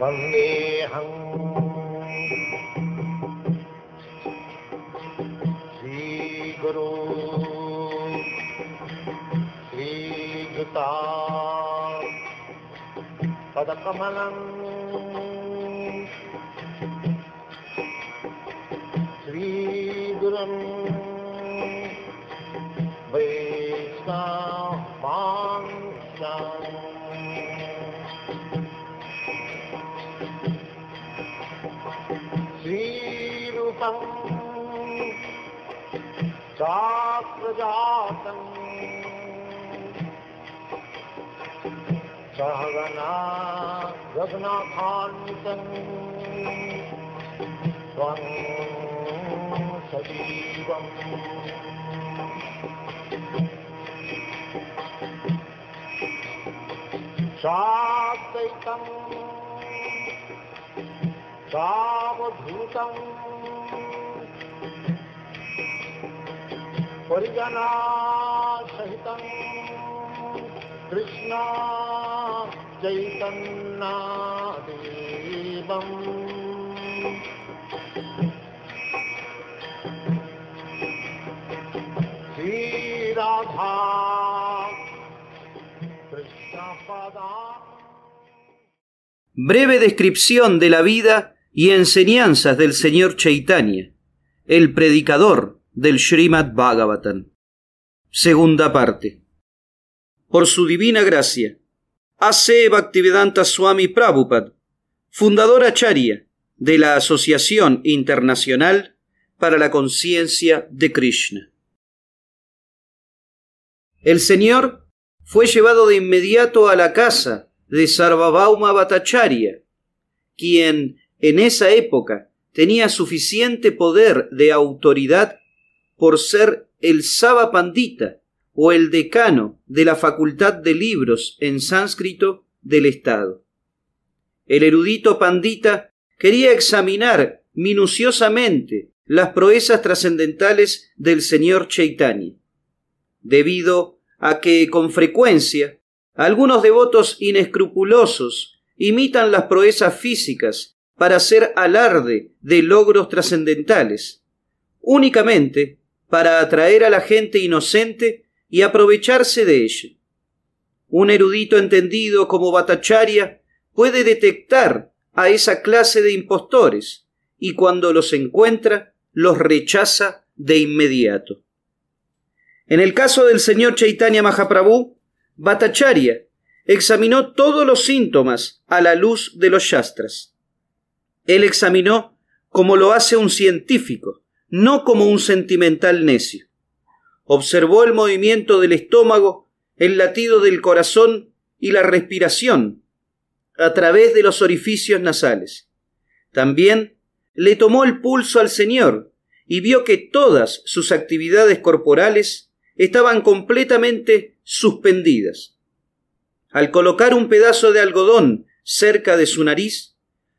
मन्येऽहम् श्रीगुरु श्रीकृता पदकमलम् सहगना त्वं सजीवम् सात्वैतं सावधूतम् सहित Krishna Breve descripción de la vida y enseñanzas del señor Chaitanya, el predicador del Srimad Bhagavatam. Segunda parte. Por su divina gracia, A.C. Bhaktivedanta Swami Prabhupada, fundador acharya de la Asociación Internacional para la Conciencia de Krishna. El Señor fue llevado de inmediato a la casa de Sarvabhauma Bhattacharya, quien en esa época tenía suficiente poder de autoridad por ser el Saba Pandita, o el decano de la Facultad de Libros en Sánscrito del Estado. El erudito Pandita quería examinar minuciosamente las proezas trascendentales del señor Chaitanya, debido a que con frecuencia algunos devotos inescrupulosos imitan las proezas físicas para hacer alarde de logros trascendentales, únicamente para atraer a la gente inocente y aprovecharse de ella. Un erudito entendido como Batacharia puede detectar a esa clase de impostores y cuando los encuentra los rechaza de inmediato. En el caso del señor Chaitanya Mahaprabhu, Batacharya examinó todos los síntomas a la luz de los Shastras. Él examinó como lo hace un científico, no como un sentimental necio observó el movimiento del estómago, el latido del corazón y la respiración a través de los orificios nasales. También le tomó el pulso al Señor y vio que todas sus actividades corporales estaban completamente suspendidas. Al colocar un pedazo de algodón cerca de su nariz,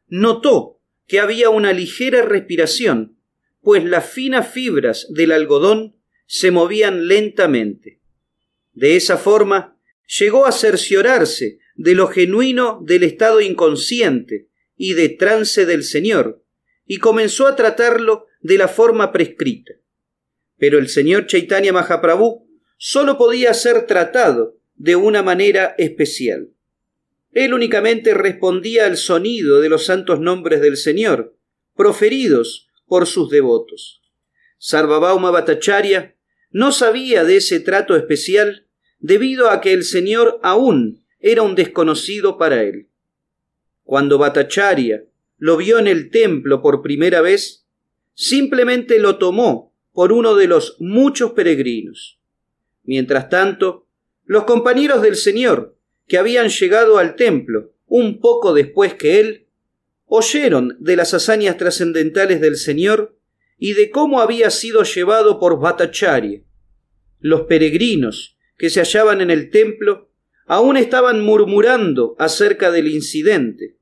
notó que había una ligera respiración, pues las finas fibras del algodón se movían lentamente. De esa forma, llegó a cerciorarse de lo genuino del estado inconsciente y de trance del Señor, y comenzó a tratarlo de la forma prescrita. Pero el señor Chaitanya Mahaprabhu solo podía ser tratado de una manera especial. Él únicamente respondía al sonido de los santos nombres del Señor, proferidos por sus devotos. Sarvabhauma no sabía de ese trato especial debido a que el Señor aún era un desconocido para él. Cuando Batacharia lo vio en el templo por primera vez, simplemente lo tomó por uno de los muchos peregrinos. Mientras tanto, los compañeros del Señor, que habían llegado al templo un poco después que él, oyeron de las hazañas trascendentales del Señor y de cómo había sido llevado por Bhattacharya. Los peregrinos que se hallaban en el templo aún estaban murmurando acerca del incidente,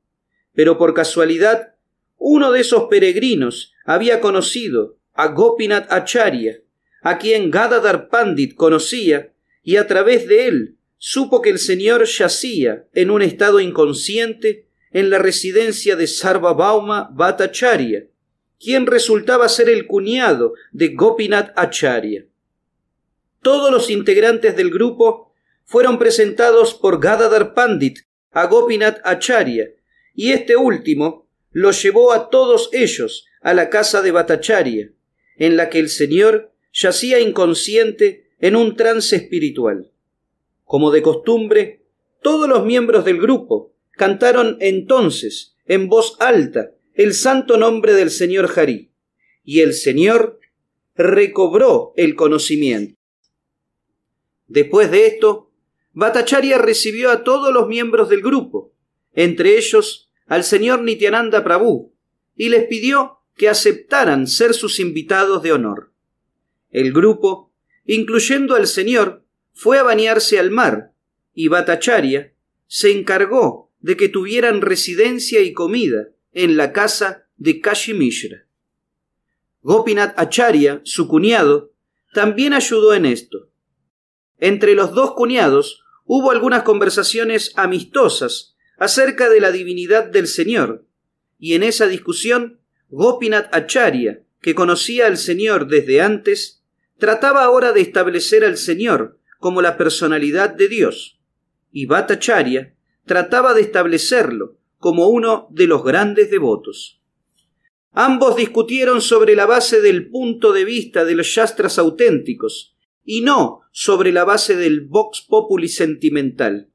pero por casualidad uno de esos peregrinos había conocido a Gopinath Acharya, a quien Gadadhar Pandit conocía, y a través de él supo que el señor yacía en un estado inconsciente en la residencia de Sarvabhauma Bhattacharya, quien resultaba ser el cuñado de Gopinath Acharya. Todos los integrantes del grupo fueron presentados por Gadadhar Pandit a Gopinath Acharya, y este último los llevó a todos ellos a la casa de Bhattacharya, en la que el señor yacía inconsciente en un trance espiritual. Como de costumbre, todos los miembros del grupo cantaron entonces en voz alta el santo nombre del señor Jarí, y el señor recobró el conocimiento. Después de esto, Batacharya recibió a todos los miembros del grupo, entre ellos al señor Nityananda Prabhu, y les pidió que aceptaran ser sus invitados de honor. El grupo, incluyendo al señor, fue a bañarse al mar, y Batacharya se encargó de que tuvieran residencia y comida, en la casa de Kashimishra. Gopinath Acharya, su cuñado, también ayudó en esto. Entre los dos cuñados hubo algunas conversaciones amistosas acerca de la divinidad del Señor, y en esa discusión Gopinath Acharya, que conocía al Señor desde antes, trataba ahora de establecer al Señor como la personalidad de Dios, y Batacharya trataba de establecerlo como uno de los grandes devotos. Ambos discutieron sobre la base del punto de vista de los yastras auténticos y no sobre la base del vox populi sentimental.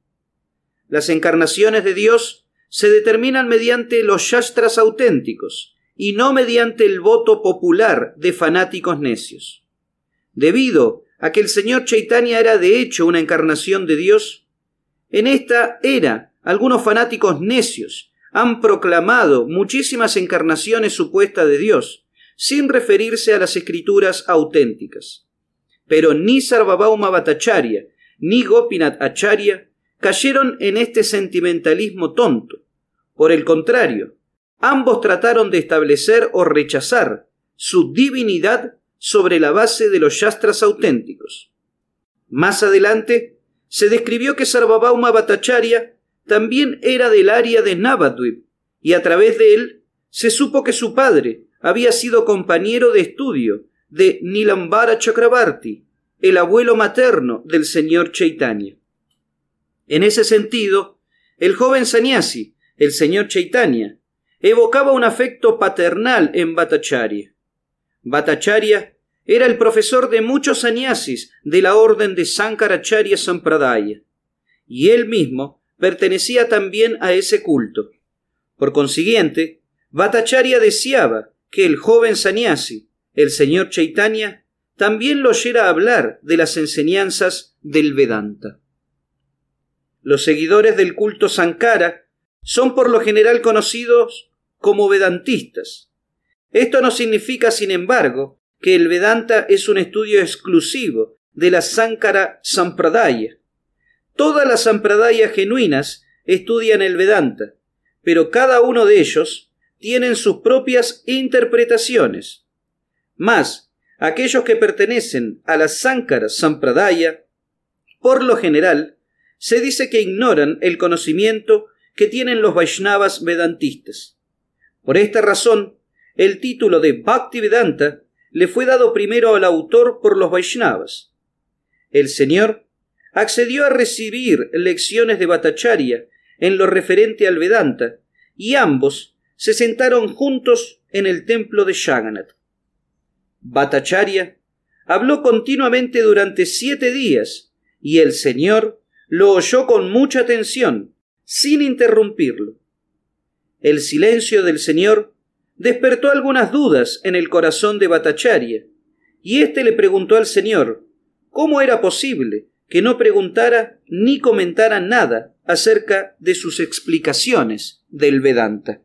Las encarnaciones de Dios se determinan mediante los yastras auténticos y no mediante el voto popular de fanáticos necios. Debido a que el señor Chaitanya era de hecho una encarnación de Dios, en esta era algunos fanáticos necios han proclamado muchísimas encarnaciones supuestas de Dios, sin referirse a las escrituras auténticas. Pero ni Sarvabhauma Bhattacharya ni Gopinath Acharya cayeron en este sentimentalismo tonto. Por el contrario, ambos trataron de establecer o rechazar su divinidad sobre la base de los yastras auténticos. Más adelante, se describió que Sarvabhauma Bhattacharya también era del área de Navadvip y a través de él se supo que su padre había sido compañero de estudio de Nilambara Chakrabarti, el abuelo materno del señor Chaitanya. En ese sentido, el joven sanyasi, el señor Chaitanya, evocaba un afecto paternal en Bhattacharya. Bhattacharya era el profesor de muchos sanyasis de la orden de Sankaracharya Sampradaya, y él mismo pertenecía también a ese culto. Por consiguiente, Bhattacharya deseaba que el joven sanyasi, el señor Chaitanya, también lo oyera hablar de las enseñanzas del Vedanta. Los seguidores del culto Sankara son por lo general conocidos como Vedantistas. Esto no significa, sin embargo, que el Vedanta es un estudio exclusivo de la Sankara Sampradaya, Todas las sampradayas genuinas estudian el Vedanta, pero cada uno de ellos tienen sus propias interpretaciones. Más, aquellos que pertenecen a la Sankara Sampradaya, por lo general, se dice que ignoran el conocimiento que tienen los Vaishnavas Vedantistas. Por esta razón, el título de Bhakti Vedanta le fue dado primero al autor por los Vaishnavas. El Señor accedió a recibir lecciones de Bhattacharya en lo referente al Vedanta, y ambos se sentaron juntos en el templo de Jagannath. Bhattacharya habló continuamente durante siete días, y el Señor lo oyó con mucha atención, sin interrumpirlo. El silencio del Señor despertó algunas dudas en el corazón de Bhattacharya, y éste le preguntó al Señor cómo era posible no preguntara ni comentara nada acerca de sus explicaciones del Vedanta.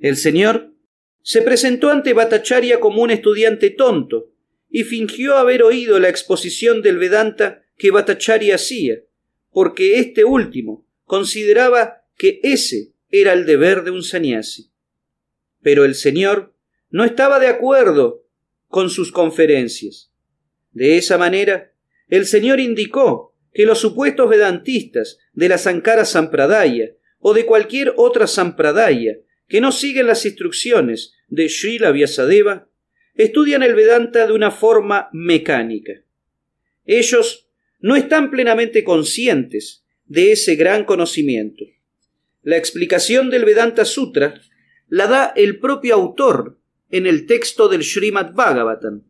El señor se presentó ante Bhattacharya como un estudiante tonto y fingió haber oído la exposición del Vedanta que Bhattacharya hacía, porque este último consideraba que ese era el deber de un sanyasi. Pero el señor no estaba de acuerdo con sus conferencias. De esa manera, el Señor indicó que los supuestos vedantistas de la Sankara Sampradaya o de cualquier otra Sampradaya que no siguen las instrucciones de Srila Vyasadeva estudian el Vedanta de una forma mecánica. Ellos no están plenamente conscientes de ese gran conocimiento. La explicación del Vedanta Sutra la da el propio autor en el texto del Srimad Bhagavatam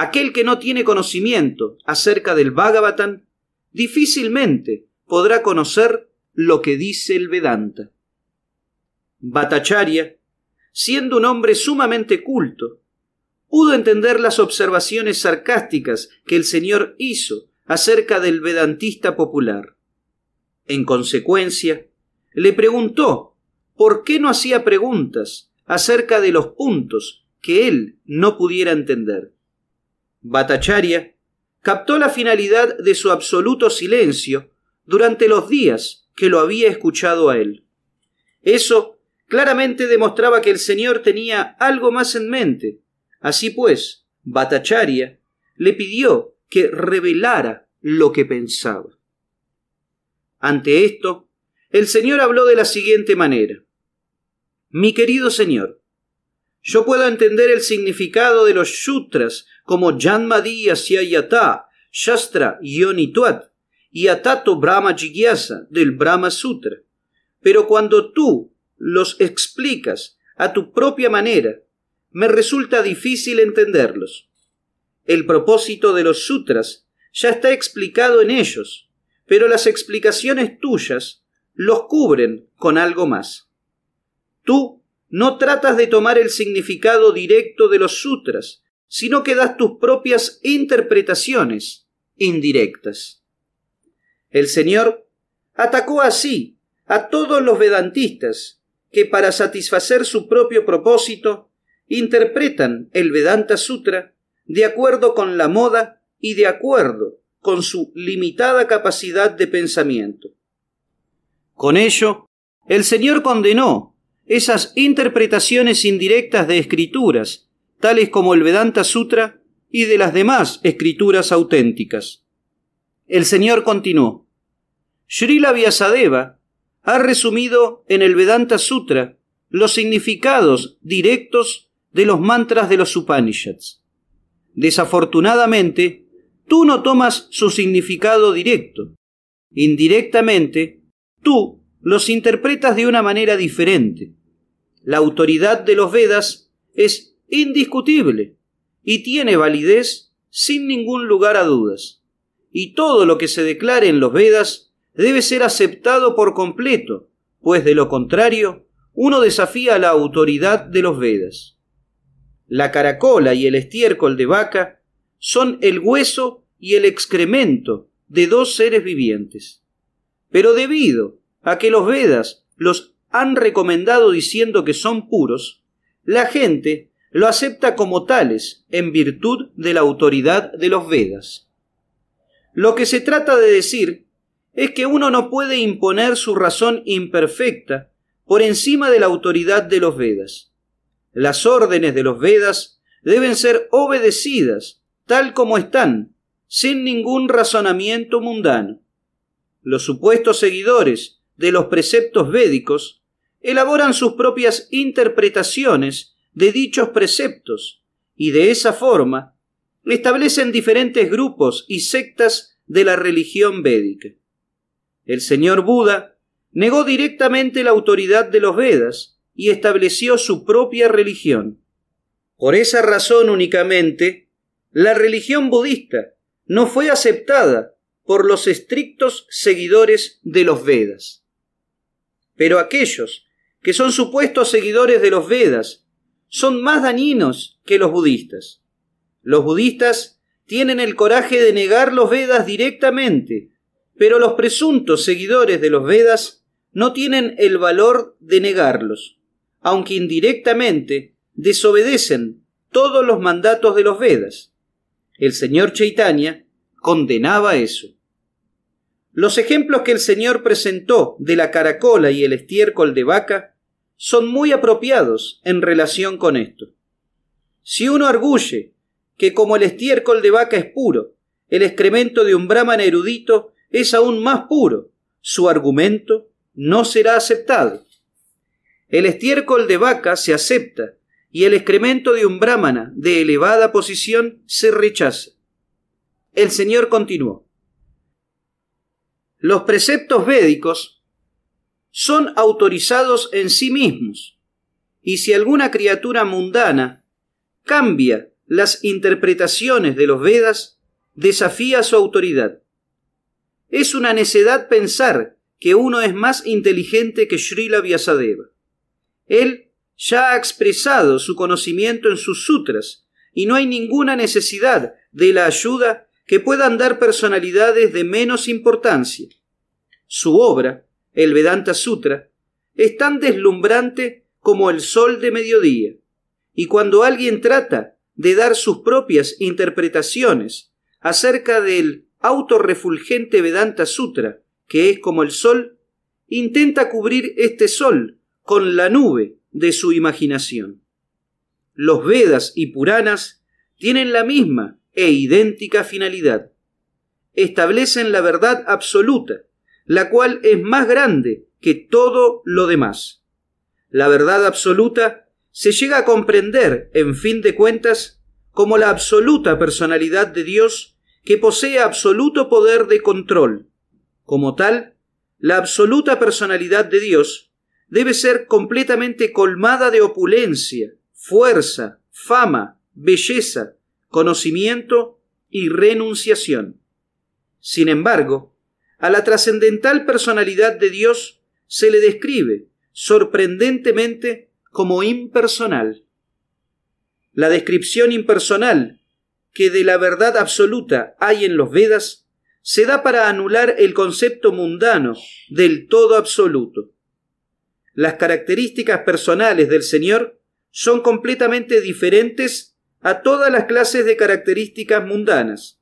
Aquel que no tiene conocimiento acerca del Bhagavatam difícilmente podrá conocer lo que dice el Vedanta. Bhattacharya, siendo un hombre sumamente culto, pudo entender las observaciones sarcásticas que el Señor hizo acerca del vedantista popular. En consecuencia, le preguntó por qué no hacía preguntas acerca de los puntos que él no pudiera entender batacharia captó la finalidad de su absoluto silencio durante los días que lo había escuchado a él. Eso claramente demostraba que el Señor tenía algo más en mente. Así pues, batacharia le pidió que revelara lo que pensaba. Ante esto, el Señor habló de la siguiente manera. Mi querido Señor, yo puedo entender el significado de los sutras como Janmadi asya Shastra yonituat y Atato Brahma Jigyasa del Brahma Sutra. Pero cuando tú los explicas a tu propia manera, me resulta difícil entenderlos. El propósito de los sutras ya está explicado en ellos, pero las explicaciones tuyas los cubren con algo más. Tú no tratas de tomar el significado directo de los sutras, sino que das tus propias interpretaciones indirectas. El Señor atacó así a todos los vedantistas que para satisfacer su propio propósito interpretan el Vedanta Sutra de acuerdo con la moda y de acuerdo con su limitada capacidad de pensamiento. Con ello, el Señor condenó esas interpretaciones indirectas de escrituras, tales como el Vedanta Sutra y de las demás escrituras auténticas. El Señor continuó. Srila Vyasadeva ha resumido en el Vedanta Sutra los significados directos de los mantras de los Upanishads. Desafortunadamente, tú no tomas su significado directo. Indirectamente, tú los interpretas de una manera diferente. La autoridad de los Vedas es indiscutible y tiene validez sin ningún lugar a dudas. Y todo lo que se declare en los Vedas debe ser aceptado por completo, pues de lo contrario, uno desafía la autoridad de los Vedas. La caracola y el estiércol de vaca son el hueso y el excremento de dos seres vivientes. Pero debido a que los Vedas los han recomendado diciendo que son puros, la gente lo acepta como tales en virtud de la autoridad de los Vedas. Lo que se trata de decir es que uno no puede imponer su razón imperfecta por encima de la autoridad de los Vedas. Las órdenes de los Vedas deben ser obedecidas tal como están, sin ningún razonamiento mundano. Los supuestos seguidores de los preceptos védicos elaboran sus propias interpretaciones de dichos preceptos y de esa forma establecen diferentes grupos y sectas de la religión védica. El señor Buda negó directamente la autoridad de los Vedas y estableció su propia religión. Por esa razón únicamente, la religión budista no fue aceptada por los estrictos seguidores de los Vedas. Pero aquellos que son supuestos seguidores de los Vedas, son más dañinos que los budistas. Los budistas tienen el coraje de negar los Vedas directamente, pero los presuntos seguidores de los Vedas no tienen el valor de negarlos, aunque indirectamente desobedecen todos los mandatos de los Vedas. El señor Chaitanya condenaba eso. Los ejemplos que el señor presentó de la caracola y el estiércol de vaca son muy apropiados en relación con esto. Si uno arguye que como el estiércol de vaca es puro, el excremento de un brahman erudito es aún más puro, su argumento no será aceptado. El estiércol de vaca se acepta y el excremento de un brahmana de elevada posición se rechaza. El Señor continuó. Los preceptos védicos son autorizados en sí mismos. Y si alguna criatura mundana cambia las interpretaciones de los Vedas, desafía su autoridad. Es una necedad pensar que uno es más inteligente que Srila Vyasadeva. Él ya ha expresado su conocimiento en sus sutras y no hay ninguna necesidad de la ayuda que puedan dar personalidades de menos importancia. Su obra el Vedanta Sutra, es tan deslumbrante como el sol de mediodía. Y cuando alguien trata de dar sus propias interpretaciones acerca del autorrefulgente Vedanta Sutra, que es como el sol, intenta cubrir este sol con la nube de su imaginación. Los Vedas y Puranas tienen la misma e idéntica finalidad. Establecen la verdad absoluta, la cual es más grande que todo lo demás. La verdad absoluta se llega a comprender, en fin de cuentas, como la absoluta personalidad de Dios que posee absoluto poder de control. Como tal, la absoluta personalidad de Dios debe ser completamente colmada de opulencia, fuerza, fama, belleza, conocimiento y renunciación. Sin embargo, a la trascendental personalidad de Dios se le describe, sorprendentemente, como impersonal. La descripción impersonal que de la verdad absoluta hay en los Vedas se da para anular el concepto mundano del todo absoluto. Las características personales del Señor son completamente diferentes a todas las clases de características mundanas.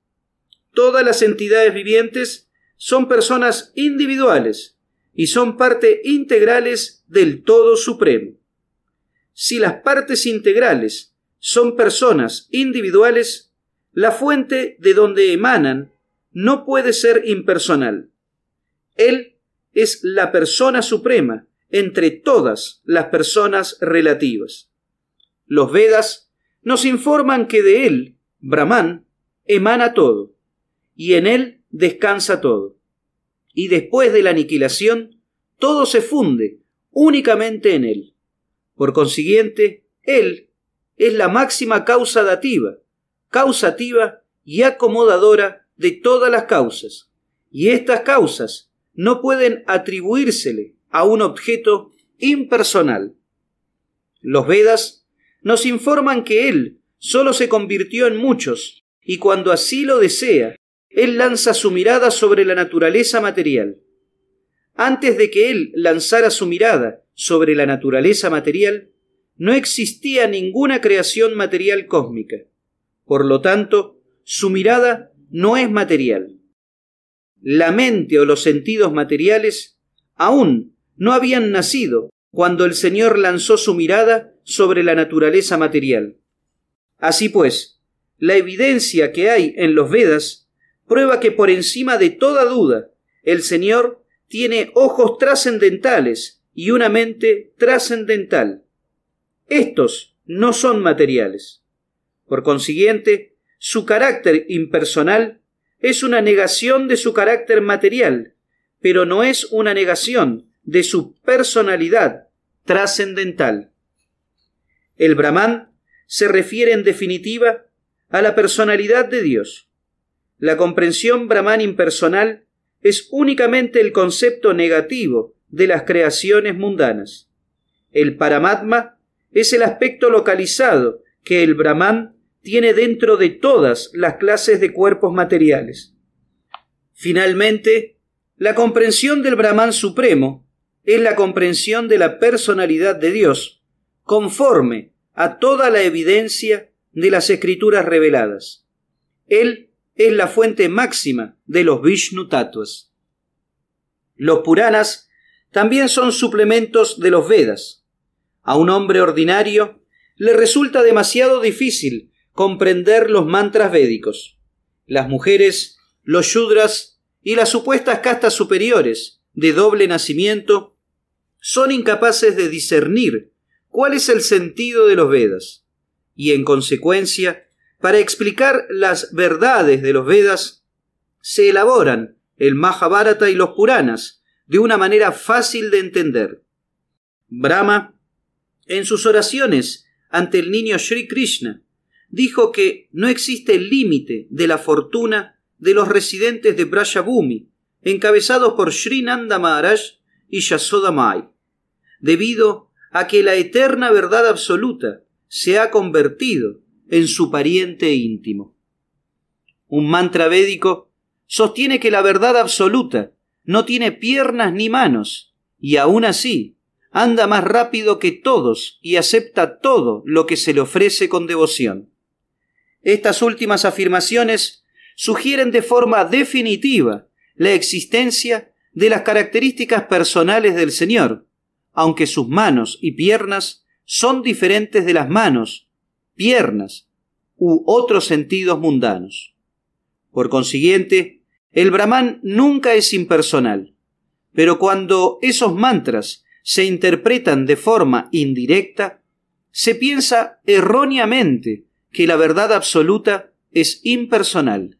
Todas las entidades vivientes son personas individuales y son parte integrales del todo supremo. Si las partes integrales son personas individuales, la fuente de donde emanan no puede ser impersonal. Él es la persona suprema entre todas las personas relativas. Los Vedas nos informan que de él, Brahman, emana todo, y en él descansa todo. Y después de la aniquilación, todo se funde únicamente en Él. Por consiguiente, Él es la máxima causa dativa, causativa y acomodadora de todas las causas, y estas causas no pueden atribuírsele a un objeto impersonal. Los Vedas nos informan que Él solo se convirtió en muchos, y cuando así lo desea, él lanza su mirada sobre la naturaleza material. Antes de que Él lanzara su mirada sobre la naturaleza material, no existía ninguna creación material cósmica. Por lo tanto, su mirada no es material. La mente o los sentidos materiales aún no habían nacido cuando el Señor lanzó su mirada sobre la naturaleza material. Así pues, la evidencia que hay en los Vedas prueba que por encima de toda duda el Señor tiene ojos trascendentales y una mente trascendental. Estos no son materiales. Por consiguiente, su carácter impersonal es una negación de su carácter material, pero no es una negación de su personalidad trascendental. El Brahman se refiere en definitiva a la personalidad de Dios la comprensión brahman impersonal es únicamente el concepto negativo de las creaciones mundanas. El paramatma es el aspecto localizado que el brahman tiene dentro de todas las clases de cuerpos materiales. Finalmente, la comprensión del brahman supremo es la comprensión de la personalidad de Dios, conforme a toda la evidencia de las escrituras reveladas. Él es la fuente máxima de los Vishnu Tatuas. Los Puranas también son suplementos de los Vedas. A un hombre ordinario le resulta demasiado difícil comprender los mantras védicos. Las mujeres, los yudras y las supuestas castas superiores de doble nacimiento son incapaces de discernir cuál es el sentido de los Vedas y en consecuencia para explicar las verdades de los Vedas, se elaboran el Mahabharata y los Puranas de una manera fácil de entender. Brahma, en sus oraciones ante el niño Sri Krishna, dijo que no existe límite de la fortuna de los residentes de Brajabhumi, encabezados por Sri Nanda Maharaj y Yasoda Mai, debido a que la eterna verdad absoluta se ha convertido en su pariente íntimo. Un mantra védico sostiene que la verdad absoluta no tiene piernas ni manos, y aun así anda más rápido que todos y acepta todo lo que se le ofrece con devoción. Estas últimas afirmaciones sugieren de forma definitiva la existencia de las características personales del Señor, aunque sus manos y piernas son diferentes de las manos piernas u otros sentidos mundanos. Por consiguiente, el brahman nunca es impersonal, pero cuando esos mantras se interpretan de forma indirecta, se piensa erróneamente que la verdad absoluta es impersonal.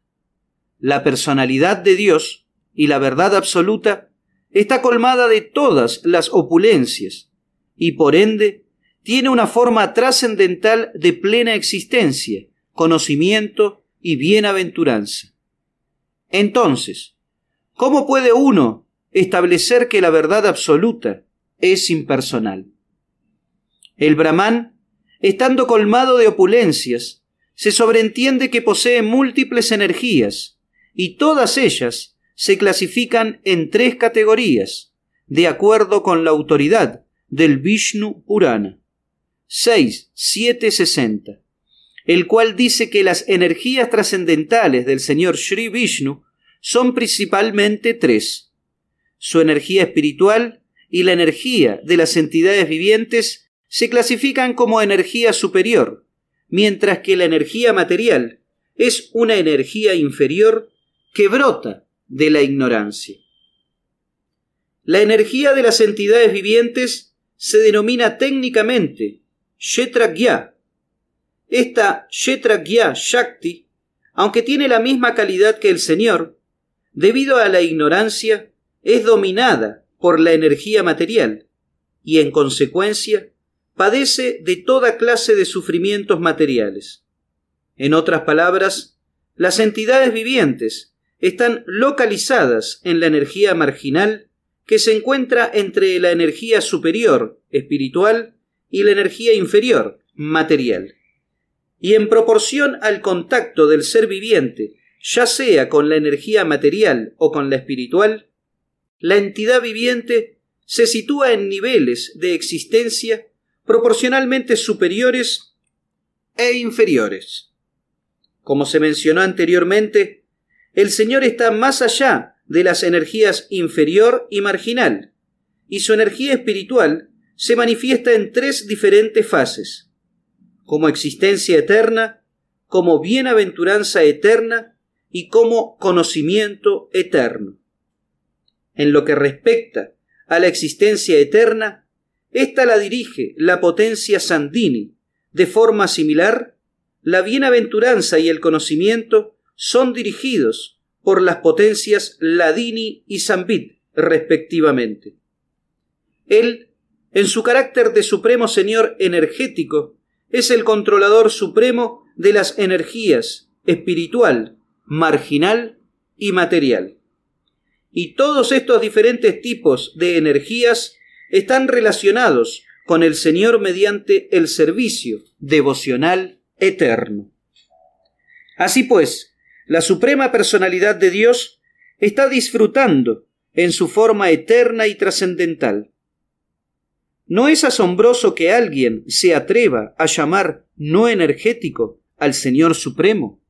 La personalidad de Dios y la verdad absoluta está colmada de todas las opulencias y por ende tiene una forma trascendental de plena existencia, conocimiento y bienaventuranza. Entonces, ¿cómo puede uno establecer que la verdad absoluta es impersonal? El brahman, estando colmado de opulencias, se sobreentiende que posee múltiples energías, y todas ellas se clasifican en tres categorías, de acuerdo con la autoridad del Vishnu Purana. 6, 60, el cual dice que las energías trascendentales del señor Sri Vishnu son principalmente tres, su energía espiritual y la energía de las entidades vivientes se clasifican como energía superior, mientras que la energía material es una energía inferior que brota de la ignorancia. La energía de las entidades vivientes se denomina técnicamente Shetragya. Esta Shetragya Shakti, aunque tiene la misma calidad que el Señor, debido a la ignorancia, es dominada por la energía material y, en consecuencia, padece de toda clase de sufrimientos materiales. En otras palabras, las entidades vivientes están localizadas en la energía marginal que se encuentra entre la energía superior, espiritual, y la energía inferior, material. Y en proporción al contacto del ser viviente, ya sea con la energía material o con la espiritual, la entidad viviente se sitúa en niveles de existencia proporcionalmente superiores e inferiores. Como se mencionó anteriormente, el Señor está más allá de las energías inferior y marginal, y su energía espiritual se manifiesta en tres diferentes fases, como existencia eterna, como bienaventuranza eterna y como conocimiento eterno. En lo que respecta a la existencia eterna, ésta la dirige la potencia Sandini. De forma similar, la bienaventuranza y el conocimiento son dirigidos por las potencias Ladini y Zambit, respectivamente. Él en su carácter de supremo señor energético, es el controlador supremo de las energías espiritual, marginal y material. Y todos estos diferentes tipos de energías están relacionados con el Señor mediante el servicio devocional eterno. Así pues, la Suprema Personalidad de Dios está disfrutando en su forma eterna y trascendental ¿No es asombroso que alguien se atreva a llamar no energético al Señor Supremo?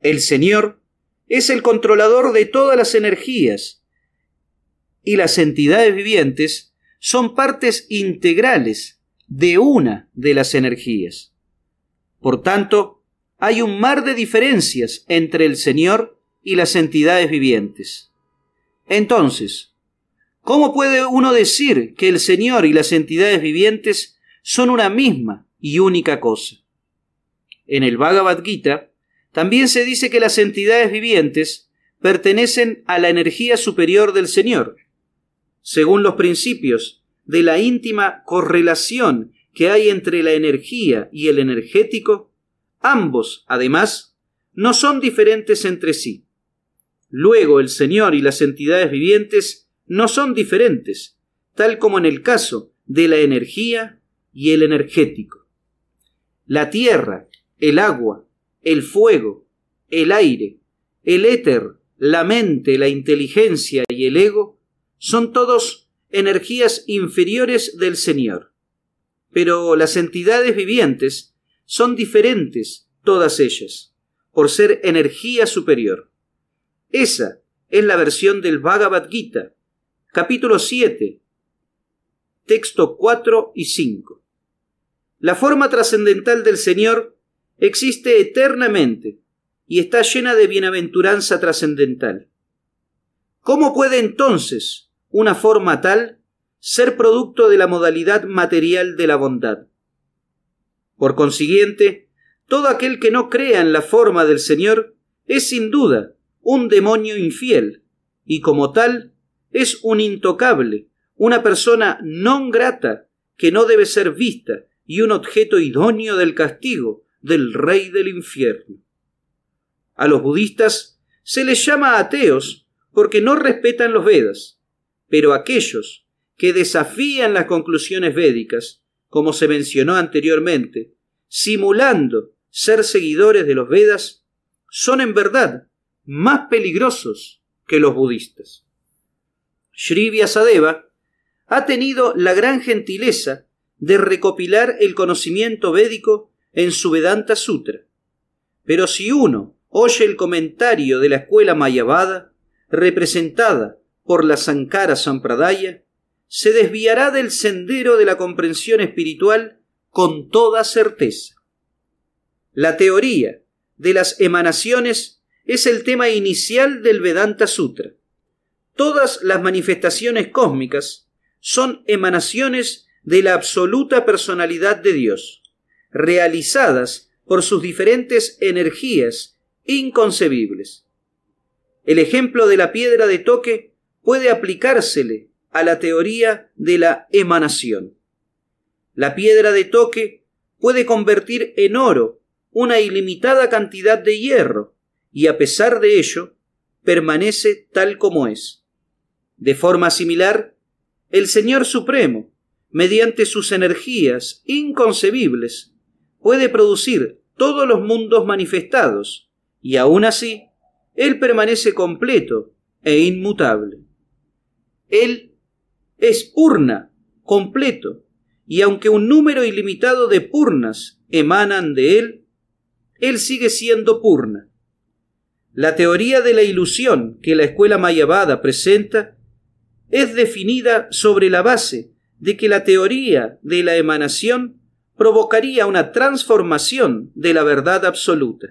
El Señor es el controlador de todas las energías y las entidades vivientes son partes integrales de una de las energías. Por tanto, hay un mar de diferencias entre el Señor y las entidades vivientes. Entonces, ¿Cómo puede uno decir que el Señor y las entidades vivientes son una misma y única cosa? En el Bhagavad Gita también se dice que las entidades vivientes pertenecen a la energía superior del Señor, según los principios de la íntima correlación que hay entre la energía y el energético, ambos, además, no son diferentes entre sí. Luego el Señor y las entidades vivientes no son diferentes, tal como en el caso de la energía y el energético. La tierra, el agua, el fuego, el aire, el éter, la mente, la inteligencia y el ego son todos energías inferiores del Señor. Pero las entidades vivientes son diferentes todas ellas, por ser energía superior. Esa es la versión del Bhagavad Gita, capítulo 7, texto 4 y 5. La forma trascendental del Señor existe eternamente y está llena de bienaventuranza trascendental. ¿Cómo puede entonces una forma tal ser producto de la modalidad material de la bondad? Por consiguiente, todo aquel que no crea en la forma del Señor es sin duda un demonio infiel, y como tal es un intocable, una persona non grata, que no debe ser vista, y un objeto idóneo del castigo del rey del infierno. A los budistas se les llama ateos porque no respetan los Vedas, pero aquellos que desafían las conclusiones védicas, como se mencionó anteriormente, simulando ser seguidores de los Vedas, son en verdad más peligrosos que los budistas. Sri Vyasadeva, ha tenido la gran gentileza de recopilar el conocimiento védico en su Vedanta Sutra. Pero si uno oye el comentario de la escuela Mayavada, representada por la Sankara Sampradaya, se desviará del sendero de la comprensión espiritual con toda certeza. La teoría de las emanaciones es el tema inicial del Vedanta Sutra Todas las manifestaciones cósmicas son emanaciones de la absoluta personalidad de Dios, realizadas por sus diferentes energías inconcebibles. El ejemplo de la piedra de toque puede aplicársele a la teoría de la emanación. La piedra de toque puede convertir en oro una ilimitada cantidad de hierro y a pesar de ello permanece tal como es de forma similar, el Señor Supremo, mediante sus energías inconcebibles, puede producir todos los mundos manifestados, y aún así, Él permanece completo e inmutable. Él es purna, completo, y aunque un número ilimitado de purnas emanan de Él, Él sigue siendo purna. La teoría de la ilusión que la escuela mayavada presenta es definida sobre la base de que la teoría de la emanación provocaría una transformación de la verdad absoluta.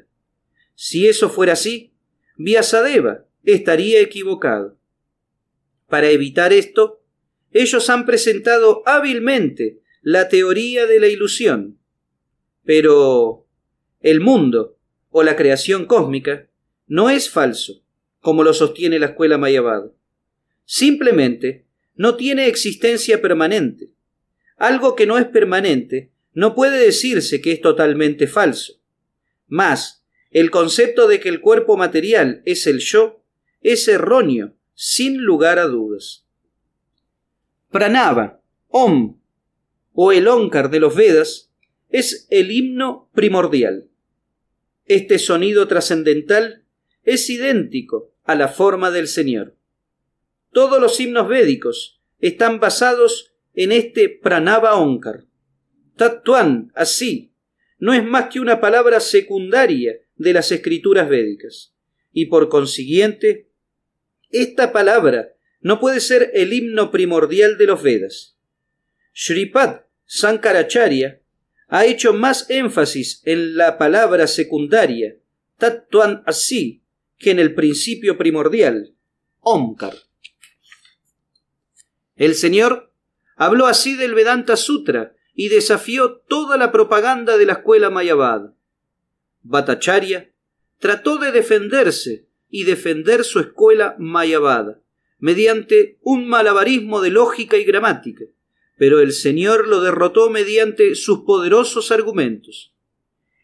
Si eso fuera así, Vyasadeva estaría equivocado. Para evitar esto, ellos han presentado hábilmente la teoría de la ilusión. Pero el mundo o la creación cósmica no es falso, como lo sostiene la escuela Mayabad. Simplemente no tiene existencia permanente. Algo que no es permanente no puede decirse que es totalmente falso. Mas, el concepto de que el cuerpo material es el yo es erróneo, sin lugar a dudas. Pranava, Om, o el Onkar de los Vedas, es el himno primordial. Este sonido trascendental es idéntico a la forma del Señor. Todos los himnos védicos están basados en este Pranava Onkar. Tatuan, así, no es más que una palabra secundaria de las escrituras védicas. Y por consiguiente, esta palabra no puede ser el himno primordial de los Vedas. Pad Sankaracharya ha hecho más énfasis en la palabra secundaria, Tatuan así, que en el principio primordial, Omkar. El Señor habló así del Vedanta Sutra y desafió toda la propaganda de la escuela Mayavad. Bhattacharya trató de defenderse y defender su escuela Mayavad mediante un malabarismo de lógica y gramática, pero el Señor lo derrotó mediante sus poderosos argumentos.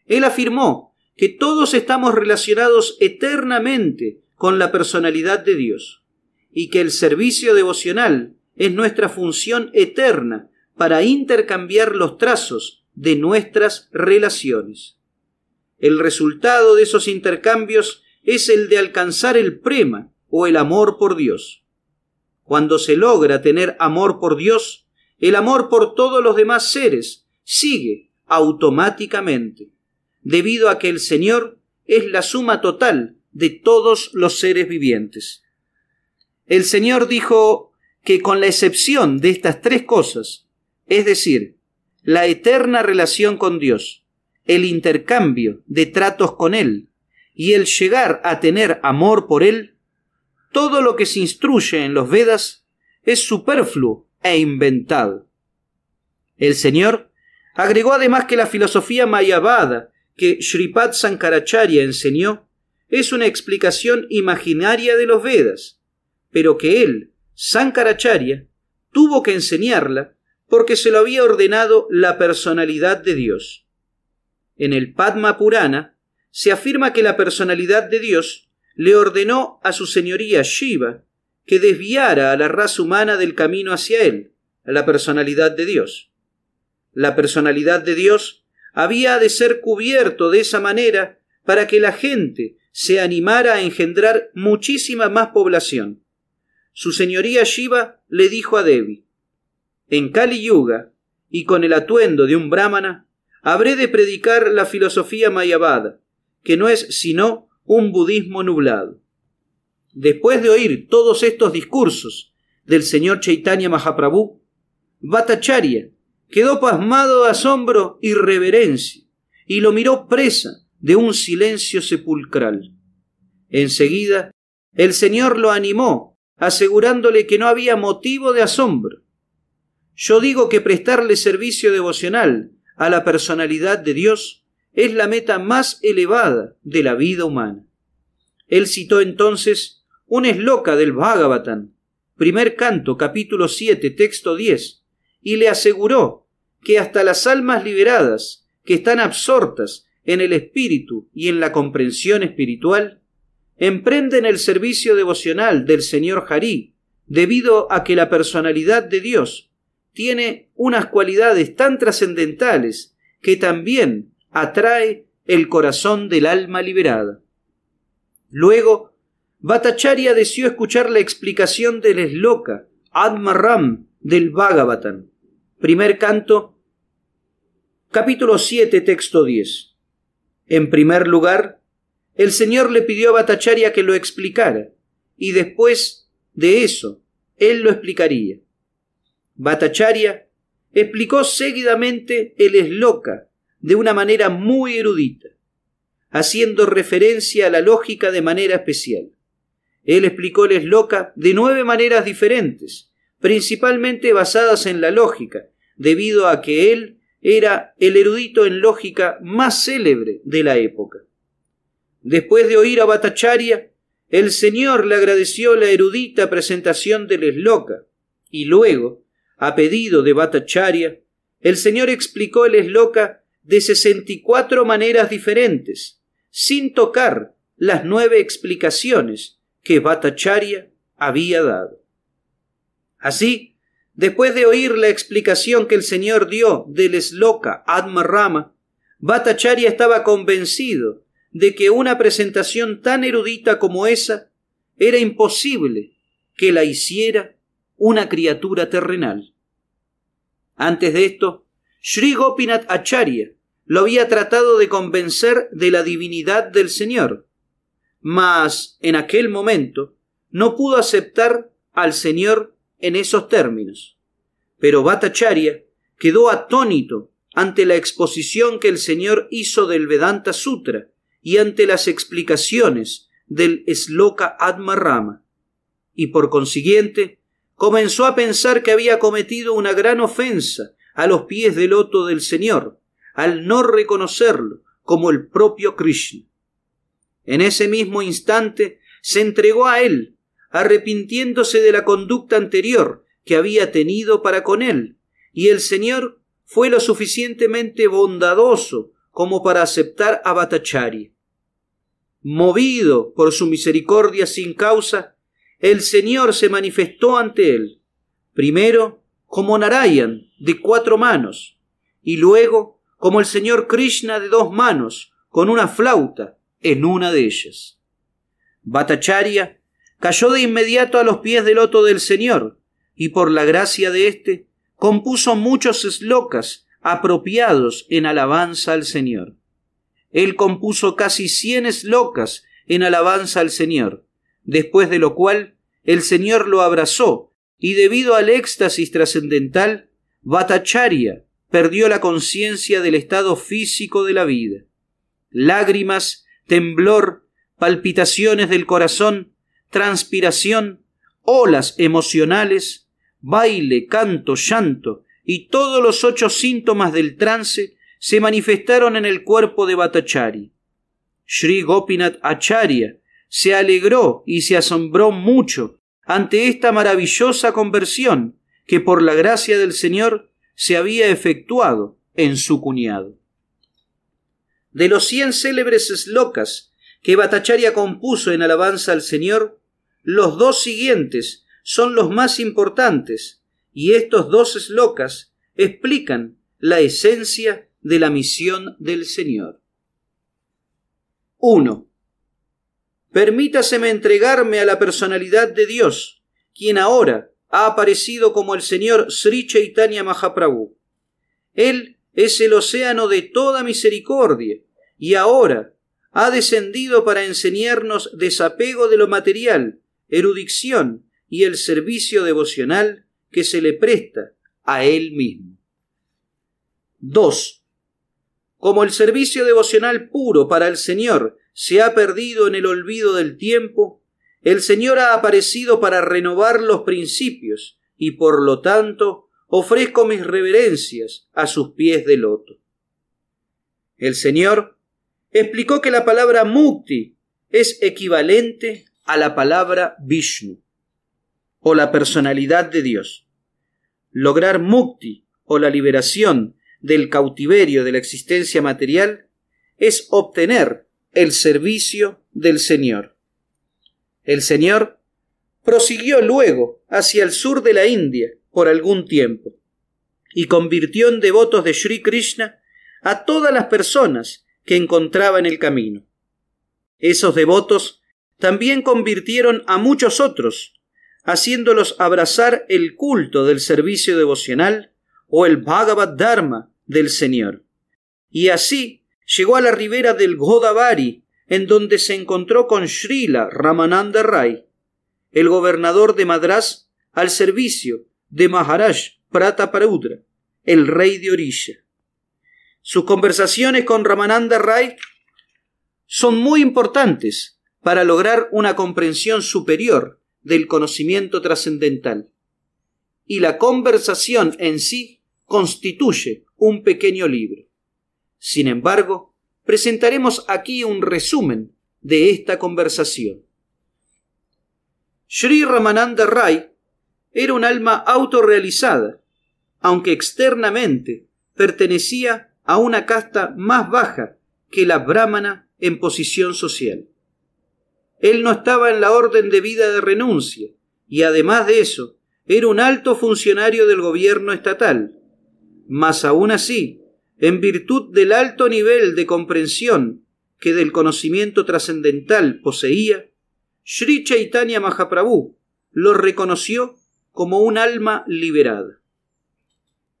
Él afirmó que todos estamos relacionados eternamente con la personalidad de Dios y que el servicio devocional es nuestra función eterna para intercambiar los trazos de nuestras relaciones. El resultado de esos intercambios es el de alcanzar el prema o el amor por Dios. Cuando se logra tener amor por Dios, el amor por todos los demás seres sigue automáticamente, debido a que el Señor es la suma total de todos los seres vivientes. El Señor dijo, que con la excepción de estas tres cosas, es decir, la eterna relación con Dios, el intercambio de tratos con Él y el llegar a tener amor por Él, todo lo que se instruye en los Vedas es superfluo e inventado. El Señor agregó además que la filosofía mayabada que Sripad Sankaracharya enseñó es una explicación imaginaria de los Vedas, pero que él Sankaracharya tuvo que enseñarla porque se lo había ordenado la personalidad de Dios. En el Padma Purana se afirma que la personalidad de Dios le ordenó a su señoría Shiva que desviara a la raza humana del camino hacia él, a la personalidad de Dios. La personalidad de Dios había de ser cubierto de esa manera para que la gente se animara a engendrar muchísima más población su señoría Shiva le dijo a Devi, en Kali Yuga, y con el atuendo de un brahmana, habré de predicar la filosofía mayavada, que no es sino un budismo nublado. Después de oír todos estos discursos del señor Chaitanya Mahaprabhu, Bhattacharya quedó pasmado de asombro y reverencia, y lo miró presa de un silencio sepulcral. Enseguida, el Señor lo animó asegurándole que no había motivo de asombro. Yo digo que prestarle servicio devocional a la personalidad de Dios es la meta más elevada de la vida humana. Él citó entonces un esloca del Bhagavatam, primer canto, capítulo 7, texto 10, y le aseguró que hasta las almas liberadas, que están absortas en el espíritu y en la comprensión espiritual, emprenden el servicio devocional del Señor Jarí, debido a que la personalidad de Dios tiene unas cualidades tan trascendentales que también atrae el corazón del alma liberada. Luego, Batacharya deseó escuchar la explicación del esloca Admaram del Bhagavatam, primer canto, capítulo 7, texto 10. En primer lugar, el Señor le pidió a Batacharia que lo explicara, y después de eso, él lo explicaría. Batacharia explicó seguidamente el esloca de una manera muy erudita, haciendo referencia a la lógica de manera especial. Él explicó el esloca de nueve maneras diferentes, principalmente basadas en la lógica, debido a que él era el erudito en lógica más célebre de la época. Después de oír a Batacharia, el señor le agradeció la erudita presentación del esloca, y luego, a pedido de Batacharia, el señor explicó el esloca de sesenta y cuatro maneras diferentes, sin tocar las nueve explicaciones que Bhattacharya había dado. Así, después de oír la explicación que el Señor dio del esloca Admarama, Bhattacharya estaba convencido de que una presentación tan erudita como esa era imposible que la hiciera una criatura terrenal. Antes de esto, Sri Gopinath Acharya lo había tratado de convencer de la divinidad del Señor, mas en aquel momento no pudo aceptar al Señor en esos términos. Pero Bhattacharya quedó atónito ante la exposición que el Señor hizo del Vedanta Sutra y ante las explicaciones del Sloka Admarama y por consiguiente comenzó a pensar que había cometido una gran ofensa a los pies del loto del Señor, al no reconocerlo como el propio Krishna. En ese mismo instante se entregó a él, arrepintiéndose de la conducta anterior que había tenido para con él, y el Señor fue lo suficientemente bondadoso como para aceptar a Batachari. Movido por su misericordia sin causa, el Señor se manifestó ante él, primero como Narayan de cuatro manos, y luego como el Señor Krishna de dos manos, con una flauta en una de ellas. Bhattacharya cayó de inmediato a los pies del loto del Señor, y por la gracia de éste compuso muchos eslocas apropiados en alabanza al Señor. Él compuso casi cien locas en alabanza al Señor, después de lo cual el Señor lo abrazó y debido al éxtasis trascendental, batacharia perdió la conciencia del estado físico de la vida. Lágrimas, temblor, palpitaciones del corazón, transpiración, olas emocionales, baile, canto, llanto y todos los ocho síntomas del trance se manifestaron en el cuerpo de batachari Sri Gopinath Acharya se alegró y se asombró mucho ante esta maravillosa conversión que por la gracia del Señor se había efectuado en su cuñado. De los cien célebres eslocas que Bhattacharya compuso en alabanza al Señor, los dos siguientes son los más importantes y estos dos eslocas explican la esencia de la misión del Señor. 1. Permítaseme entregarme a la personalidad de Dios, quien ahora ha aparecido como el Señor Sri Chaitanya Mahaprabhu. Él es el océano de toda misericordia y ahora ha descendido para enseñarnos desapego de lo material, erudición y el servicio devocional que se le presta a él mismo. 2. Como el servicio devocional puro para el Señor se ha perdido en el olvido del tiempo, el Señor ha aparecido para renovar los principios y por lo tanto ofrezco mis reverencias a sus pies de loto. El Señor explicó que la palabra mukti es equivalente a la palabra Vishnu o la personalidad de Dios. Lograr mukti o la liberación del cautiverio de la existencia material es obtener el servicio del Señor. El Señor prosiguió luego hacia el sur de la India por algún tiempo y convirtió en devotos de Sri Krishna a todas las personas que encontraba en el camino. Esos devotos también convirtieron a muchos otros haciéndolos abrazar el culto del servicio devocional o el Bhagavad Dharma del Señor. Y así llegó a la ribera del Godavari, en donde se encontró con Srila Ramananda Rai, el gobernador de Madras, al servicio de Maharaj Prataparudra, el rey de Orisha. Sus conversaciones con Ramananda Rai son muy importantes para lograr una comprensión superior del conocimiento trascendental. Y la conversación en sí constituye un pequeño libro. Sin embargo, presentaremos aquí un resumen de esta conversación. Sri Ramananda Rai era un alma autorrealizada, aunque externamente pertenecía a una casta más baja que la brahmana en posición social. Él no estaba en la orden de vida de renuncia, y además de eso, era un alto funcionario del gobierno estatal. Mas aún así, en virtud del alto nivel de comprensión que del conocimiento trascendental poseía, Sri Chaitanya Mahaprabhu lo reconoció como un alma liberada.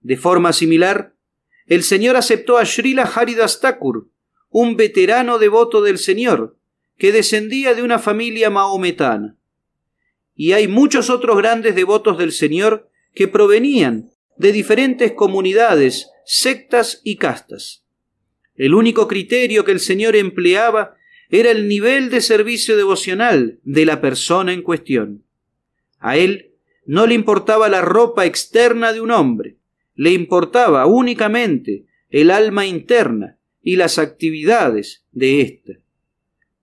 De forma similar, el Señor aceptó a Srila Haridas Thakur, un veterano devoto del Señor, que descendía de una familia mahometana. Y hay muchos otros grandes devotos del Señor que provenían de diferentes comunidades, sectas y castas. El único criterio que el Señor empleaba era el nivel de servicio devocional de la persona en cuestión. A él no le importaba la ropa externa de un hombre, le importaba únicamente el alma interna y las actividades de ésta.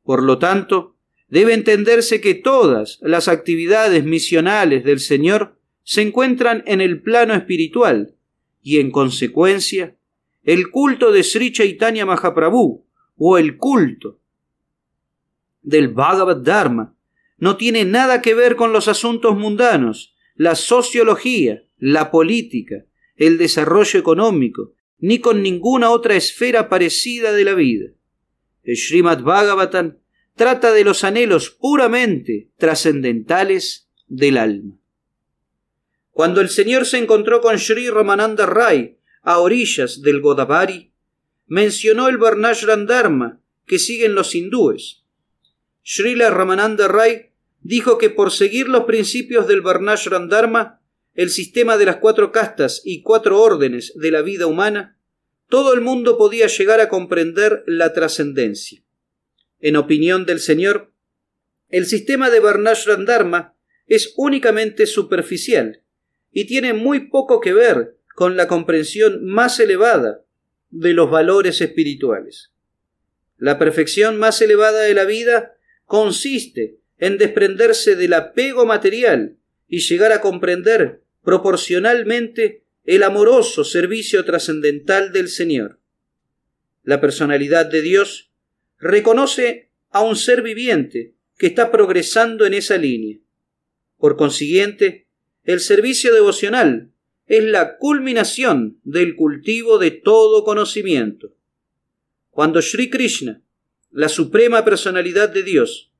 Por lo tanto, debe entenderse que todas las actividades misionales del Señor se encuentran en el plano espiritual y, en consecuencia, el culto de Sri Chaitanya Mahaprabhu o el culto del Bhagavad Dharma no tiene nada que ver con los asuntos mundanos, la sociología, la política, el desarrollo económico, ni con ninguna otra esfera parecida de la vida. El Srimad Bhagavatam trata de los anhelos puramente trascendentales del alma. Cuando el Señor se encontró con Sri Ramananda Rai a orillas del Godavari, mencionó el Varnashram Dharma que siguen los hindúes. Srila Ramananda Rai dijo que por seguir los principios del Varnashram Dharma, el sistema de las cuatro castas y cuatro órdenes de la vida humana, todo el mundo podía llegar a comprender la trascendencia. En opinión del Señor, el sistema de Varnashram Dharma es únicamente superficial y tiene muy poco que ver con la comprensión más elevada de los valores espirituales. La perfección más elevada de la vida consiste en desprenderse del apego material y llegar a comprender proporcionalmente el amoroso servicio trascendental del Señor. La personalidad de Dios reconoce a un ser viviente que está progresando en esa línea. Por consiguiente, el servicio devocional es la culminación del cultivo de todo conocimiento. Cuando Sri Krishna, la suprema personalidad de Dios,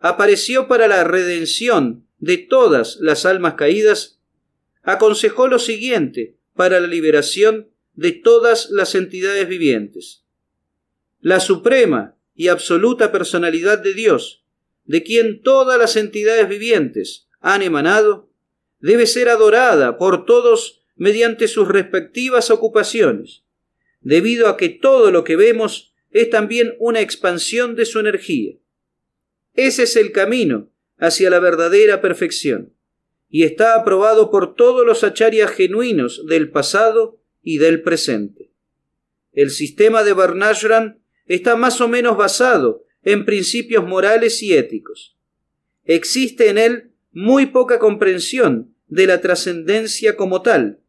apareció para la redención de todas las almas caídas, aconsejó lo siguiente para la liberación de todas las entidades vivientes. La suprema y absoluta personalidad de Dios, de quien todas las entidades vivientes han emanado, debe ser adorada por todos mediante sus respectivas ocupaciones, debido a que todo lo que vemos es también una expansión de su energía. Ese es el camino hacia la verdadera perfección y está aprobado por todos los acharyas genuinos del pasado y del presente. El sistema de Varnashram está más o menos basado en principios morales y éticos. Existe en él muy poca comprensión de la trascendencia como tal,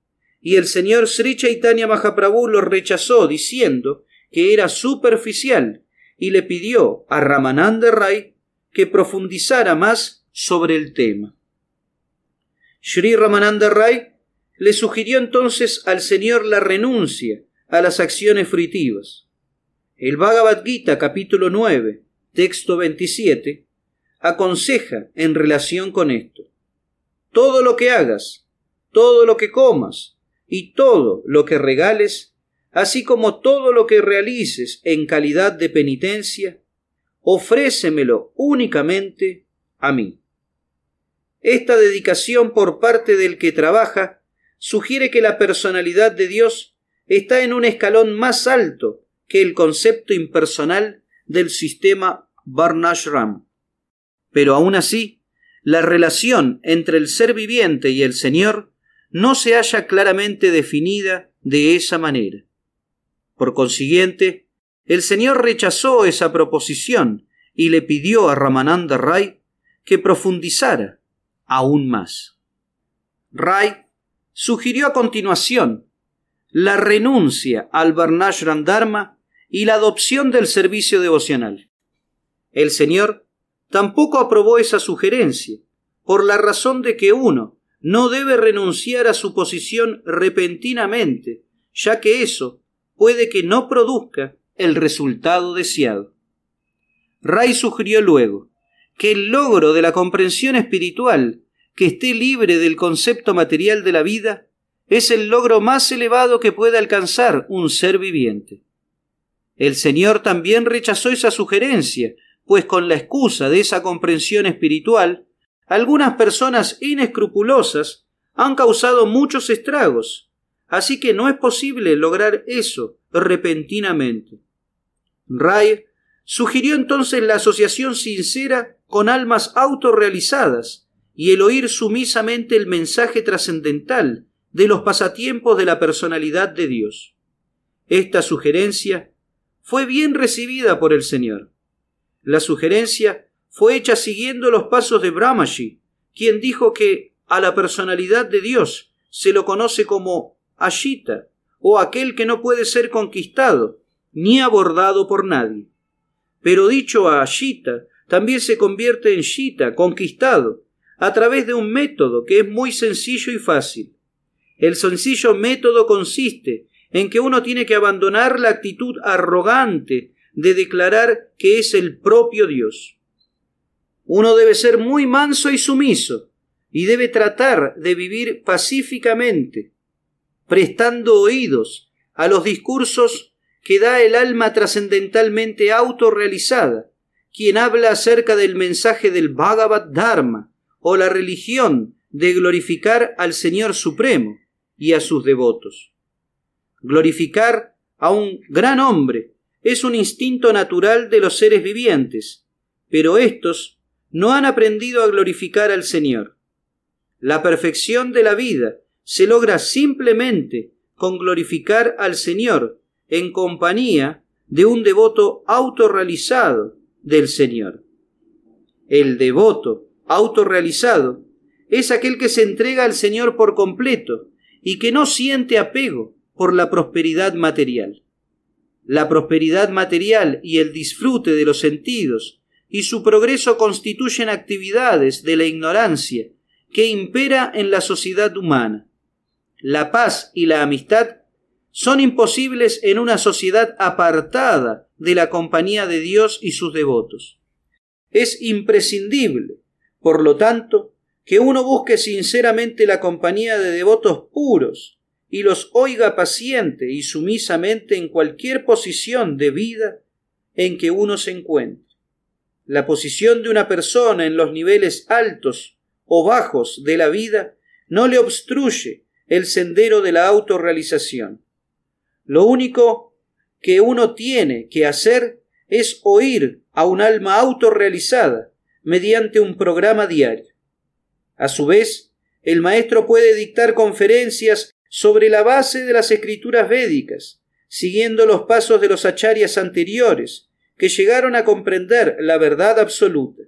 y el señor Sri Chaitanya Mahaprabhu lo rechazó diciendo que era superficial y le pidió a Ramananda Ray que profundizara más sobre el tema. Sri Ramananda Ray le sugirió entonces al Señor la renuncia a las acciones fritivas. El Bhagavad Gita capítulo 9, texto 27, aconseja en relación con esto. Todo lo que hagas, todo lo que comas y todo lo que regales, así como todo lo que realices en calidad de penitencia, ofrécemelo únicamente a mí. Esta dedicación por parte del que trabaja sugiere que la personalidad de Dios está en un escalón más alto que el concepto impersonal del sistema Varnashram. Pero aún así, la relación entre el ser viviente y el Señor no se halla claramente definida de esa manera. Por consiguiente, el Señor rechazó esa proposición y le pidió a Ramananda Rai que profundizara aún más. Ray sugirió a continuación la renuncia al Varnashram Dharma y la adopción del servicio devocional. El Señor tampoco aprobó esa sugerencia, por la razón de que uno no debe renunciar a su posición repentinamente, ya que eso puede que no produzca el resultado deseado. Ray sugirió luego que el logro de la comprensión espiritual que esté libre del concepto material de la vida es el logro más elevado que puede alcanzar un ser viviente. El Señor también rechazó esa sugerencia, pues con la excusa de esa comprensión espiritual, algunas personas inescrupulosas han causado muchos estragos, así que no es posible lograr eso repentinamente. Ray sugirió entonces la asociación sincera con almas autorrealizadas, y el oír sumisamente el mensaje trascendental de los pasatiempos de la personalidad de Dios. Esta sugerencia fue bien recibida por el Señor. La sugerencia fue hecha siguiendo los pasos de Brahmaji, quien dijo que a la personalidad de Dios se lo conoce como Ashita, o aquel que no puede ser conquistado ni abordado por nadie. Pero dicho a Ashita, también se convierte en Shita, conquistado, a través de un método que es muy sencillo y fácil. El sencillo método consiste en que uno tiene que abandonar la actitud arrogante de declarar que es el propio Dios. Uno debe ser muy manso y sumiso, y debe tratar de vivir pacíficamente, prestando oídos a los discursos que da el alma trascendentalmente autorrealizada, quien habla acerca del mensaje del Bhagavad Dharma, o la religión de glorificar al Señor Supremo y a sus devotos. Glorificar a un gran hombre es un instinto natural de los seres vivientes, pero estos no han aprendido a glorificar al Señor. La perfección de la vida se logra simplemente con glorificar al Señor en compañía de un devoto autorrealizado del Señor. El devoto autorrealizado, es aquel que se entrega al Señor por completo y que no siente apego por la prosperidad material. La prosperidad material y el disfrute de los sentidos y su progreso constituyen actividades de la ignorancia que impera en la sociedad humana. La paz y la amistad son imposibles en una sociedad apartada de la compañía de Dios y sus devotos. Es imprescindible por lo tanto, que uno busque sinceramente la compañía de devotos puros y los oiga paciente y sumisamente en cualquier posición de vida en que uno se encuentre. La posición de una persona en los niveles altos o bajos de la vida no le obstruye el sendero de la autorrealización. Lo único que uno tiene que hacer es oír a un alma autorrealizada mediante un programa diario. A su vez, el maestro puede dictar conferencias sobre la base de las escrituras védicas, siguiendo los pasos de los acharyas anteriores, que llegaron a comprender la verdad absoluta.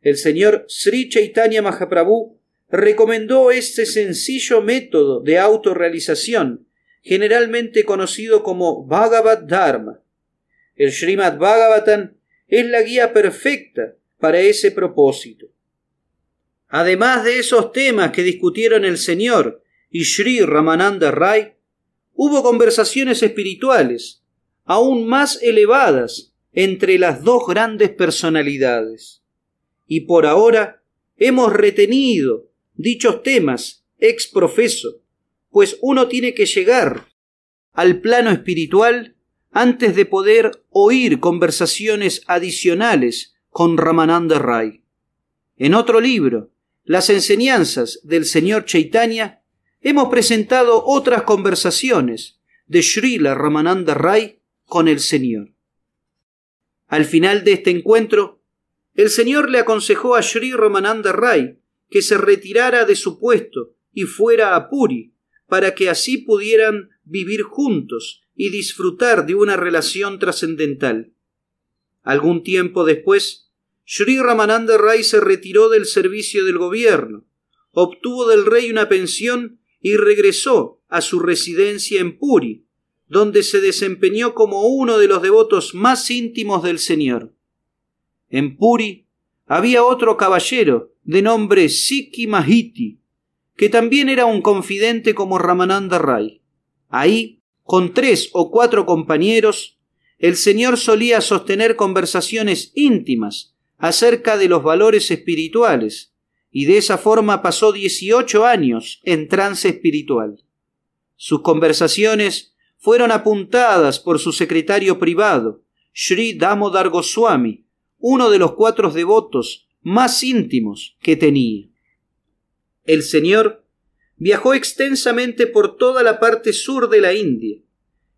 El señor Sri Chaitanya Mahaprabhu recomendó este sencillo método de autorrealización, generalmente conocido como Bhagavad Dharma. El Srimad Bhagavatam es la guía perfecta para ese propósito. Además de esos temas que discutieron el Señor y Sri Ramananda Rai, hubo conversaciones espirituales aún más elevadas entre las dos grandes personalidades. Y por ahora hemos retenido dichos temas ex profeso, pues uno tiene que llegar al plano espiritual antes de poder oír conversaciones adicionales con Ramananda rai En otro libro, Las enseñanzas del señor Chaitanya, hemos presentado otras conversaciones de Srila Ramananda rai con el señor. Al final de este encuentro, el señor le aconsejó a Sri Ramananda rai que se retirara de su puesto y fuera a Puri, para que así pudieran vivir juntos y disfrutar de una relación trascendental. Algún tiempo después, Shri Ramananda Rai se retiró del servicio del gobierno, obtuvo del rey una pensión y regresó a su residencia en Puri, donde se desempeñó como uno de los devotos más íntimos del Señor. En Puri había otro caballero de nombre Siki Mahiti, que también era un confidente como Ramananda Rai. Ahí, con tres o cuatro compañeros, el Señor solía sostener conversaciones íntimas acerca de los valores espirituales, y de esa forma pasó 18 años en trance espiritual. Sus conversaciones fueron apuntadas por su secretario privado, Sri Damodar Goswami, uno de los cuatro devotos más íntimos que tenía. El Señor viajó extensamente por toda la parte sur de la India.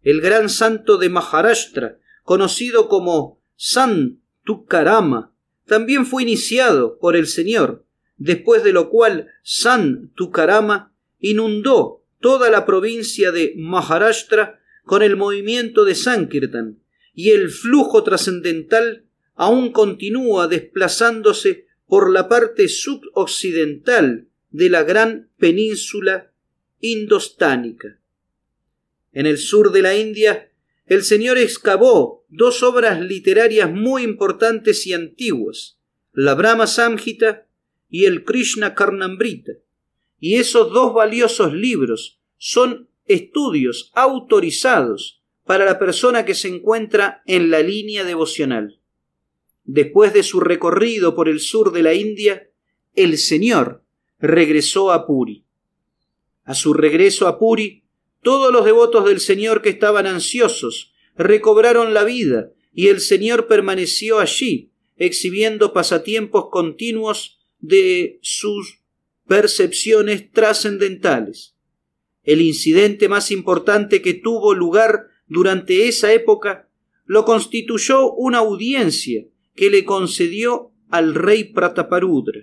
El gran santo de Maharashtra, conocido como San Tukarama, también fue iniciado por el Señor, después de lo cual San Tukarama inundó toda la provincia de Maharashtra con el movimiento de Sankirtan, y el flujo trascendental aún continúa desplazándose por la parte suboccidental de la gran península indostánica. En el sur de la India, el Señor excavó dos obras literarias muy importantes y antiguas, la Brahma Samhita y el Krishna Karnambrita. Y esos dos valiosos libros son estudios autorizados para la persona que se encuentra en la línea devocional. Después de su recorrido por el sur de la India, el Señor regresó a Puri. A su regreso a Puri, todos los devotos del Señor que estaban ansiosos recobraron la vida y el Señor permaneció allí, exhibiendo pasatiempos continuos de sus percepciones trascendentales. El incidente más importante que tuvo lugar durante esa época lo constituyó una audiencia que le concedió al rey Prataparudra.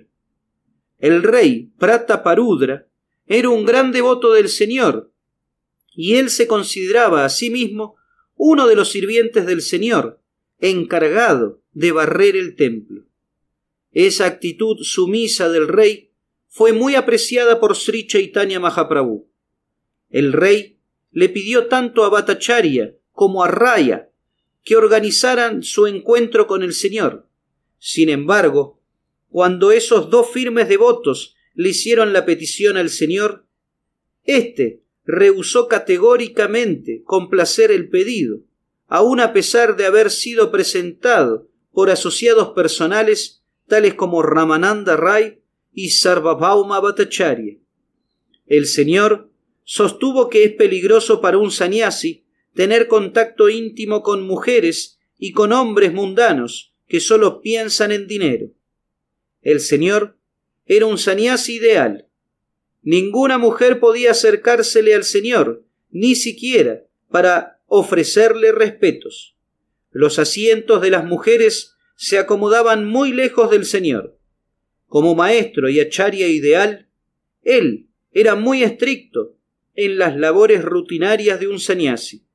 El rey Prataparudra era un gran devoto del Señor, y él se consideraba a sí mismo uno de los sirvientes del Señor, encargado de barrer el templo. Esa actitud sumisa del rey fue muy apreciada por Sri Chaitanya Mahaprabhu. El rey le pidió tanto a Bhattacharya como a Raya que organizaran su encuentro con el Señor. Sin embargo, cuando esos dos firmes devotos le hicieron la petición al Señor, éste rehusó categóricamente complacer el pedido, aun a pesar de haber sido presentado por asociados personales tales como Ramananda Ray y Sarvabhauma Bhattacharya. El señor sostuvo que es peligroso para un sanyasi tener contacto íntimo con mujeres y con hombres mundanos que solo piensan en dinero. El señor era un sanyasi ideal, Ninguna mujer podía acercársele al Señor, ni siquiera para ofrecerle respetos. Los asientos de las mujeres se acomodaban muy lejos del Señor. Como maestro y acharia ideal, él era muy estricto en las labores rutinarias de un sanyasi.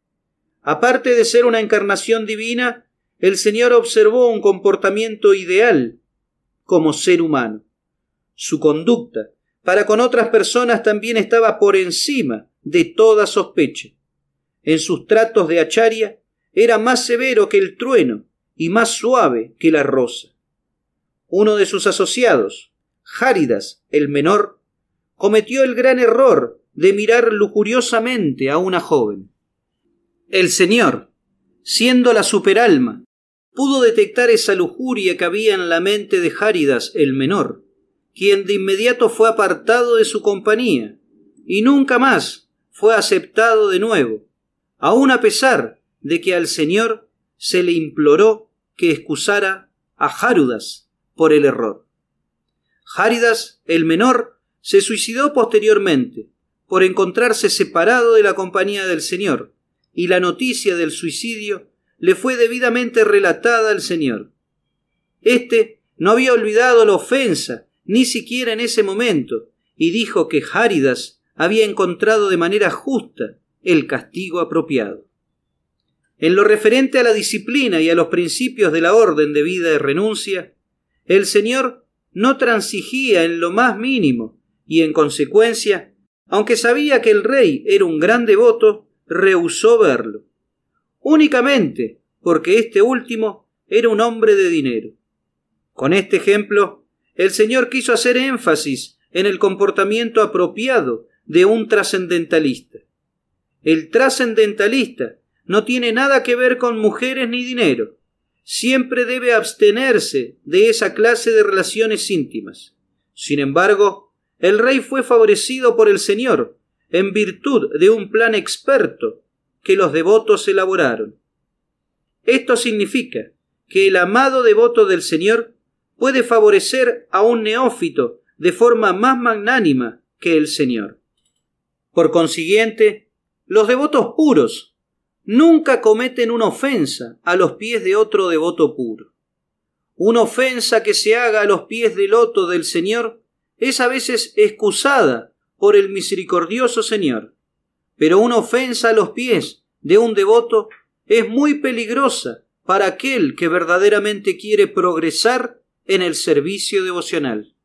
Aparte de ser una encarnación divina, el Señor observó un comportamiento ideal como ser humano. Su conducta, para con otras personas también estaba por encima de toda sospecha. En sus tratos de acharia era más severo que el trueno y más suave que la rosa. Uno de sus asociados, Járidas el menor, cometió el gran error de mirar lujuriosamente a una joven. El Señor, siendo la superalma, pudo detectar esa lujuria que había en la mente de Járidas el menor, quien de inmediato fue apartado de su compañía y nunca más fue aceptado de nuevo, aun a pesar de que al Señor se le imploró que excusara a Járudas por el error. jaridas el menor, se suicidó posteriormente por encontrarse separado de la compañía del Señor, y la noticia del suicidio le fue debidamente relatada al Señor. Este no había olvidado la ofensa ni siquiera en ese momento, y dijo que Járidas había encontrado de manera justa el castigo apropiado. En lo referente a la disciplina y a los principios de la orden de vida y renuncia, el Señor no transigía en lo más mínimo, y en consecuencia, aunque sabía que el rey era un gran devoto, rehusó verlo, únicamente porque este último era un hombre de dinero. Con este ejemplo el Señor quiso hacer énfasis en el comportamiento apropiado de un trascendentalista. El trascendentalista no tiene nada que ver con mujeres ni dinero. Siempre debe abstenerse de esa clase de relaciones íntimas. Sin embargo, el rey fue favorecido por el Señor en virtud de un plan experto que los devotos elaboraron. Esto significa que el amado devoto del Señor puede favorecer a un neófito de forma más magnánima que el Señor. Por consiguiente, los devotos puros nunca cometen una ofensa a los pies de otro devoto puro. Una ofensa que se haga a los pies del loto del Señor es a veces excusada por el misericordioso Señor, pero una ofensa a los pies de un devoto es muy peligrosa para aquel que verdaderamente quiere progresar en el servicio devocional.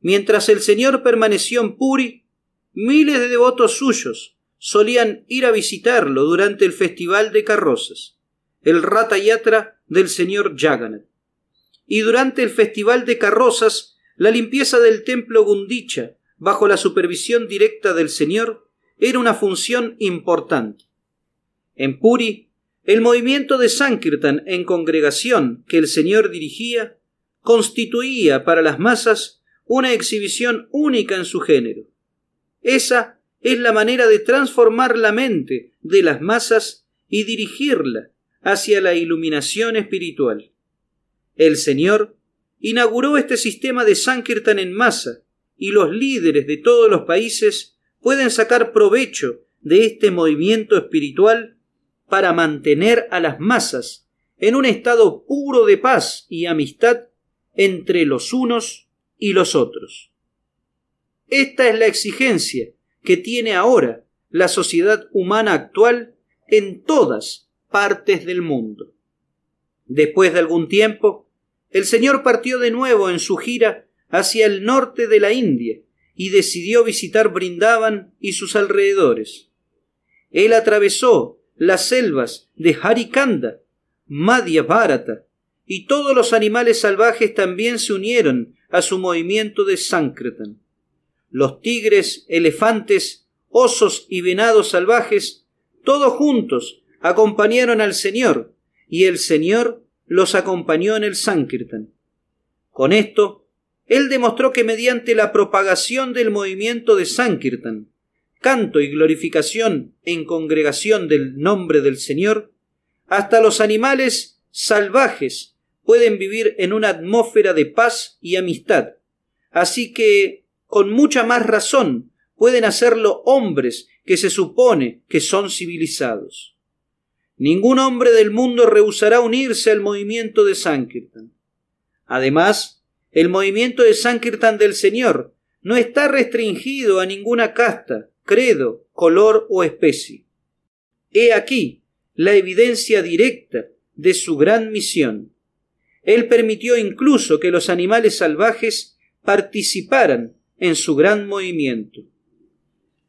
Mientras el Señor permaneció en Puri, miles de devotos suyos solían ir a visitarlo durante el festival de carrozas, el Rata Yatra del señor Jagannath. Y durante el festival de carrozas, la limpieza del templo Gundicha, bajo la supervisión directa del señor, era una función importante. En Puri, el movimiento de Sankirtan en congregación que el señor dirigía constituía para las masas una exhibición única en su género. Esa es la manera de transformar la mente de las masas y dirigirla hacia la iluminación espiritual. El Señor inauguró este sistema de Sankirtan en masa y los líderes de todos los países pueden sacar provecho de este movimiento espiritual para mantener a las masas en un estado puro de paz y amistad entre los unos y los otros. Esta es la exigencia que tiene ahora la sociedad humana actual en todas partes del mundo. Después de algún tiempo, el señor partió de nuevo en su gira hacia el norte de la India y decidió visitar Brindavan y sus alrededores. Él atravesó las selvas de Harikanda, Madhya Bharata y todos los animales salvajes también se unieron a su movimiento de Sankirtan. Los tigres, elefantes, osos y venados salvajes, todos juntos, acompañaron al Señor, y el Señor los acompañó en el Sankirtan. Con esto, él demostró que mediante la propagación del movimiento de Sankirtan, canto y glorificación en congregación del nombre del Señor, hasta los animales salvajes pueden vivir en una atmósfera de paz y amistad. Así que, con mucha más razón, pueden hacerlo hombres que se supone que son civilizados. Ningún hombre del mundo rehusará unirse al movimiento de Sankirtan. Además, el movimiento de Sankirtan del Señor no está restringido a ninguna casta, credo, color o especie. He aquí la evidencia directa de su gran misión. Él permitió incluso que los animales salvajes participaran en su gran movimiento.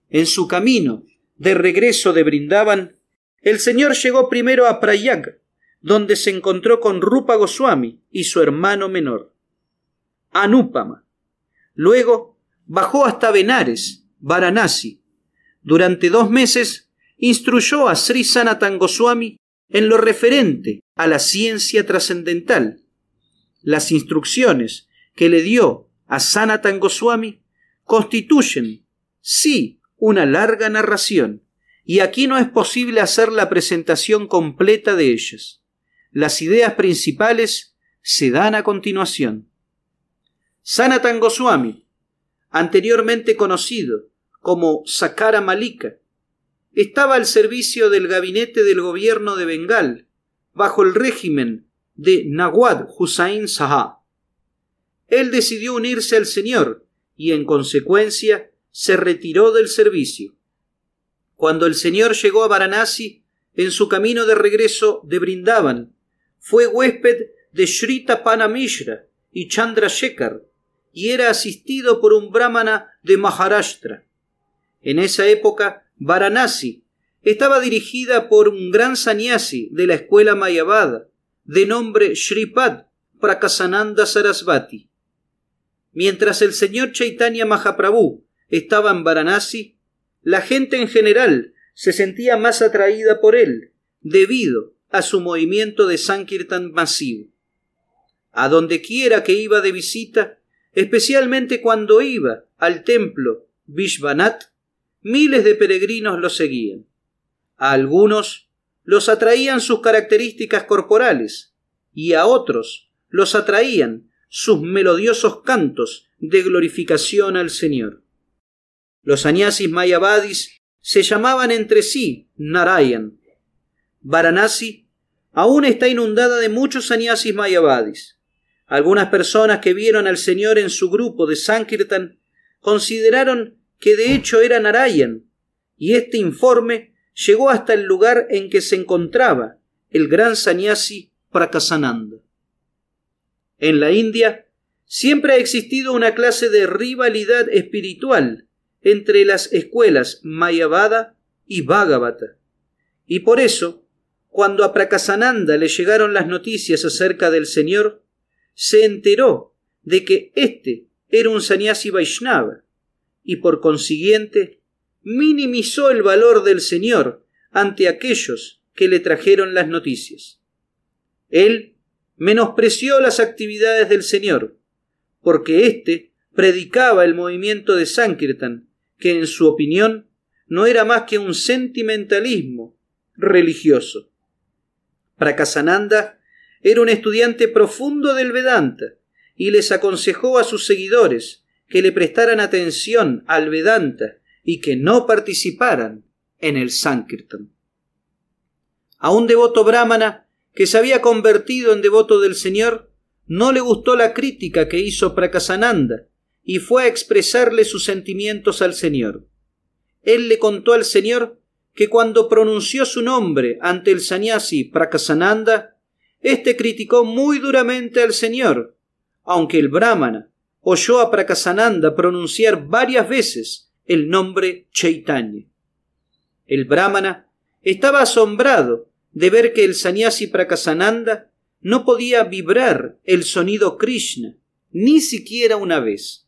En su camino de regreso de Brindaban, el Señor llegó primero a Prayag, donde se encontró con Rupa Goswami y su hermano menor, Anupama. Luego bajó hasta Benares, Varanasi. Durante dos meses instruyó a Sri Sanatan Goswami en lo referente a la ciencia trascendental las instrucciones que le dio a Sanatan Goswami constituyen, sí, una larga narración, y aquí no es posible hacer la presentación completa de ellas. Las ideas principales se dan a continuación. Sanatan Goswami, anteriormente conocido como Sakara Malika, estaba al servicio del gabinete del gobierno de Bengal, bajo el régimen de Nawad Hussain Saha. Él decidió unirse al Señor y en consecuencia se retiró del servicio. Cuando el Señor llegó a Varanasi, en su camino de regreso de Brindavan, fue huésped de Shrita Tapana Mishra y Shekhar, y era asistido por un brahmana de Maharashtra. En esa época, Varanasi estaba dirigida por un gran sanyasi de la escuela Mayavada, de nombre Shripad Prakasananda Sarasvati. Mientras el señor Chaitanya Mahaprabhu estaba en Varanasi, la gente en general se sentía más atraída por él debido a su movimiento de Sankirtan masivo. A donde quiera que iba de visita, especialmente cuando iba al templo Vishvanath, miles de peregrinos lo seguían. A algunos los atraían sus características corporales, y a otros los atraían sus melodiosos cantos de glorificación al Señor. Los añasis Mayabadis se llamaban entre sí Narayan. Varanasi aún está inundada de muchos Aniasis Mayabadis. Algunas personas que vieron al Señor en su grupo de Sankirtan consideraron que de hecho era Narayan, y este informe llegó hasta el lugar en que se encontraba el gran sanyasi Prakasananda. En la India siempre ha existido una clase de rivalidad espiritual entre las escuelas Mayavada y Bhagavata. Y por eso, cuando a Prakasananda le llegaron las noticias acerca del Señor, se enteró de que éste era un sanyasi Vaishnava y por consiguiente minimizó el valor del Señor ante aquellos que le trajeron las noticias. Él menospreció las actividades del Señor, porque éste predicaba el movimiento de Sankirtan, que en su opinión no era más que un sentimentalismo religioso. Prakasananda era un estudiante profundo del Vedanta y les aconsejó a sus seguidores que le prestaran atención al Vedanta y que no participaran en el Sankirtan. A un devoto brahmana que se había convertido en devoto del Señor, no le gustó la crítica que hizo Prakasananda y fue a expresarle sus sentimientos al Señor. Él le contó al Señor que cuando pronunció su nombre ante el sanyasi Prakasananda, éste criticó muy duramente al Señor, aunque el brahmana oyó a Prakasananda pronunciar varias veces el nombre Chaitanya. El brahmana estaba asombrado de ver que el sanyasi Prakasananda no podía vibrar el sonido Krishna, ni siquiera una vez,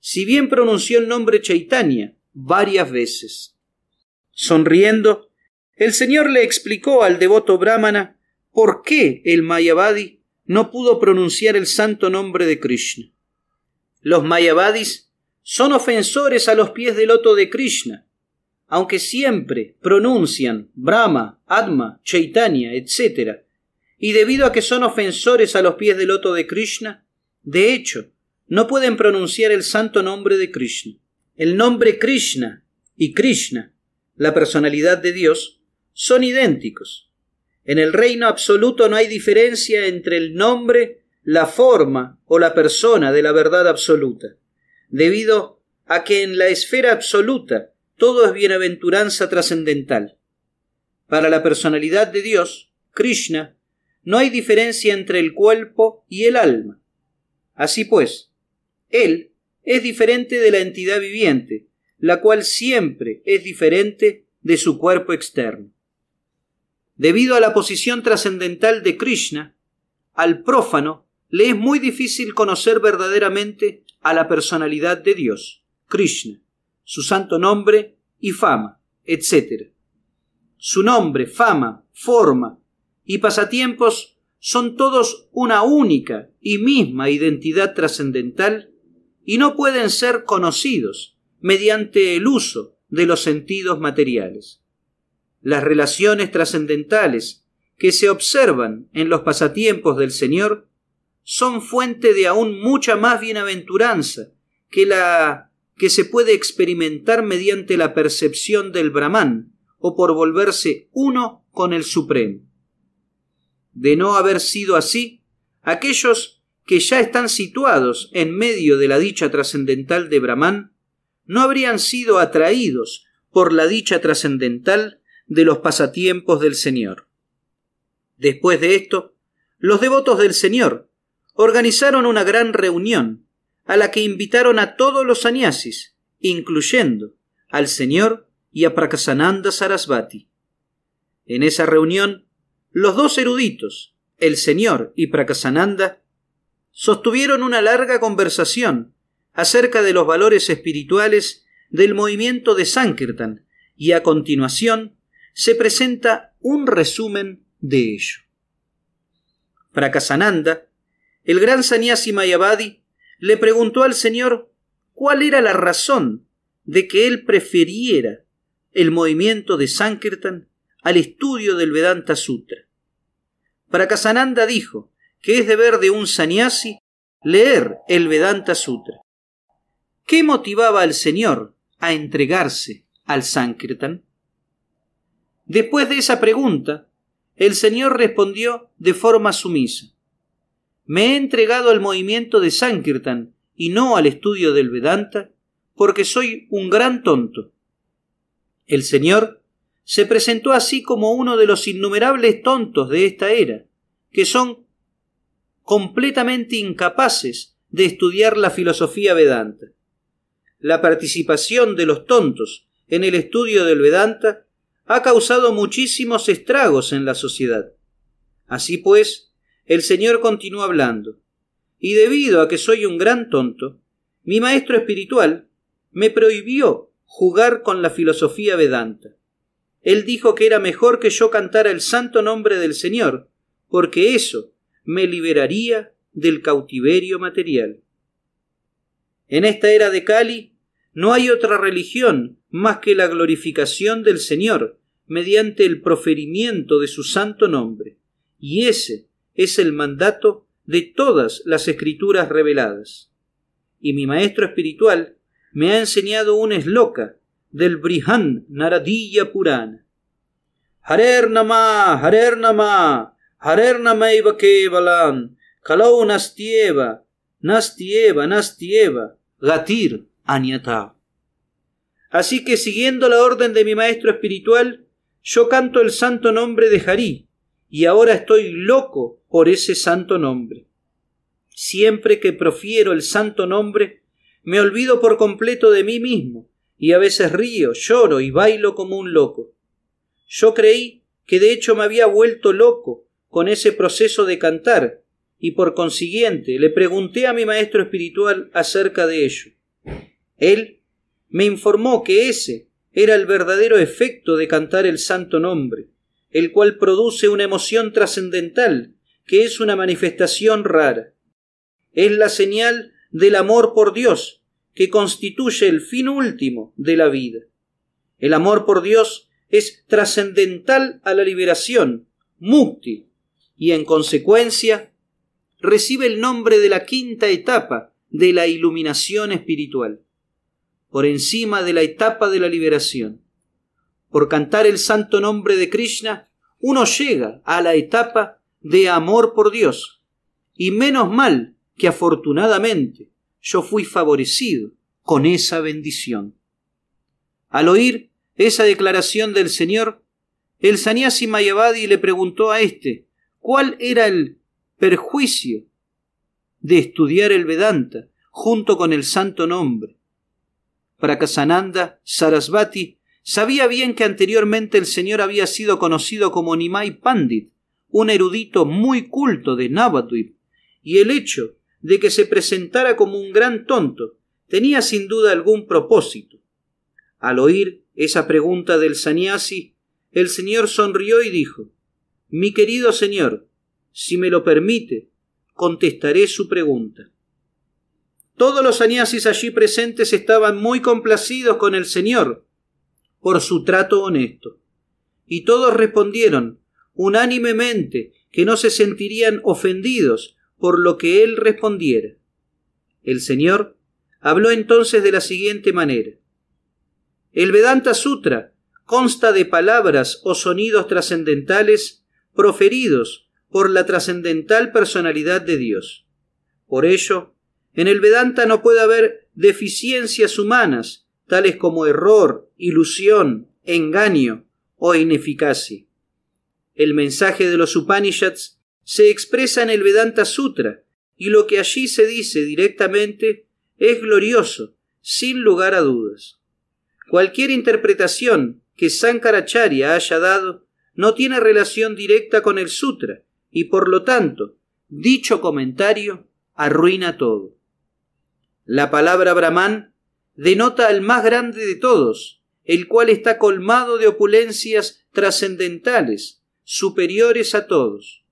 si bien pronunció el nombre Chaitanya varias veces. Sonriendo, el Señor le explicó al devoto brahmana por qué el Mayavadi no pudo pronunciar el santo nombre de Krishna. Los Mayavadis son ofensores a los pies del loto de Krishna, aunque siempre pronuncian Brahma, Atma, Chaitanya, etc. Y debido a que son ofensores a los pies del loto de Krishna, de hecho, no pueden pronunciar el santo nombre de Krishna. El nombre Krishna y Krishna, la personalidad de Dios, son idénticos. En el reino absoluto no hay diferencia entre el nombre, la forma o la persona de la verdad absoluta debido a que en la esfera absoluta todo es bienaventuranza trascendental. Para la personalidad de Dios, Krishna, no hay diferencia entre el cuerpo y el alma. Así pues, Él es diferente de la entidad viviente, la cual siempre es diferente de su cuerpo externo. Debido a la posición trascendental de Krishna, al prófano le es muy difícil conocer verdaderamente a la personalidad de Dios, Krishna, su santo nombre y fama, etc. Su nombre, fama, forma y pasatiempos son todos una única y misma identidad trascendental y no pueden ser conocidos mediante el uso de los sentidos materiales. Las relaciones trascendentales que se observan en los pasatiempos del Señor son fuente de aún mucha más bienaventuranza que la que se puede experimentar mediante la percepción del Brahman o por volverse uno con el Supremo. De no haber sido así, aquellos que ya están situados en medio de la dicha trascendental de Brahman, no habrían sido atraídos por la dicha trascendental de los pasatiempos del Señor. Después de esto, los devotos del Señor organizaron una gran reunión a la que invitaron a todos los Sanyasis, incluyendo al Señor y a Prakasananda Sarasvati. En esa reunión, los dos eruditos, el Señor y Prakasananda, sostuvieron una larga conversación acerca de los valores espirituales del movimiento de Sankirtan y a continuación se presenta un resumen de ello. Prakasananda el gran Sanyasi Mayavadi le preguntó al Señor cuál era la razón de que él preferiera el movimiento de Sankirtan al estudio del Vedanta Sutra. Para Kasananda dijo que es deber de un sanyasi leer el Vedanta Sutra. ¿Qué motivaba al Señor a entregarse al Sankirtan? Después de esa pregunta, el Señor respondió de forma sumisa me he entregado al movimiento de Sankirtan y no al estudio del Vedanta, porque soy un gran tonto. El Señor se presentó así como uno de los innumerables tontos de esta era, que son completamente incapaces de estudiar la filosofía Vedanta. La participación de los tontos en el estudio del Vedanta ha causado muchísimos estragos en la sociedad. Así pues, el Señor continuó hablando. Y debido a que soy un gran tonto, mi maestro espiritual me prohibió jugar con la filosofía vedanta. Él dijo que era mejor que yo cantara el santo nombre del Señor, porque eso me liberaría del cautiverio material. En esta era de Cali no hay otra religión más que la glorificación del Señor mediante el proferimiento de su santo nombre, y ese es el mandato de todas las escrituras reveladas. Y mi maestro espiritual me ha enseñado un esloca del Brihan Naradilla Purana. Harer Nama, Harer Nama, Harer Kalau Nastieva, Nastieva, Gatir Anyata. Así que siguiendo la orden de mi maestro espiritual, yo canto el santo nombre de Harí, y ahora estoy loco por ese santo nombre. Siempre que profiero el santo nombre, me olvido por completo de mí mismo, y a veces río, lloro y bailo como un loco. Yo creí que de hecho me había vuelto loco con ese proceso de cantar, y por consiguiente le pregunté a mi maestro espiritual acerca de ello. Él me informó que ese era el verdadero efecto de cantar el santo nombre, el cual produce una emoción trascendental, que es una manifestación rara. Es la señal del amor por Dios, que constituye el fin último de la vida. El amor por Dios es trascendental a la liberación, mukti, y en consecuencia recibe el nombre de la quinta etapa de la iluminación espiritual, por encima de la etapa de la liberación por cantar el santo nombre de Krishna, uno llega a la etapa de amor por Dios. Y menos mal que afortunadamente yo fui favorecido con esa bendición. Al oír esa declaración del Señor, el sanyasi Mayavadi le preguntó a éste cuál era el perjuicio de estudiar el Vedanta junto con el santo nombre. Para Sarasvati Sabía bien que anteriormente el señor había sido conocido como Nimai Pandit, un erudito muy culto de Navadvip, y el hecho de que se presentara como un gran tonto tenía sin duda algún propósito. Al oír esa pregunta del saniasi, el señor sonrió y dijo Mi querido señor, si me lo permite, contestaré su pregunta. Todos los saniasis allí presentes estaban muy complacidos con el señor, por su trato honesto. Y todos respondieron unánimemente que no se sentirían ofendidos por lo que él respondiera. El Señor habló entonces de la siguiente manera. El Vedanta Sutra consta de palabras o sonidos trascendentales proferidos por la trascendental personalidad de Dios. Por ello, en el Vedanta no puede haber deficiencias humanas tales como error, ilusión, engaño o ineficacia. El mensaje de los Upanishads se expresa en el Vedanta Sutra, y lo que allí se dice directamente es glorioso, sin lugar a dudas. Cualquier interpretación que Sankaracharya haya dado no tiene relación directa con el sutra, y por lo tanto, dicho comentario arruina todo. La palabra Brahman denota al más grande de todos, el cual está colmado de opulencias trascendentales, superiores a todos.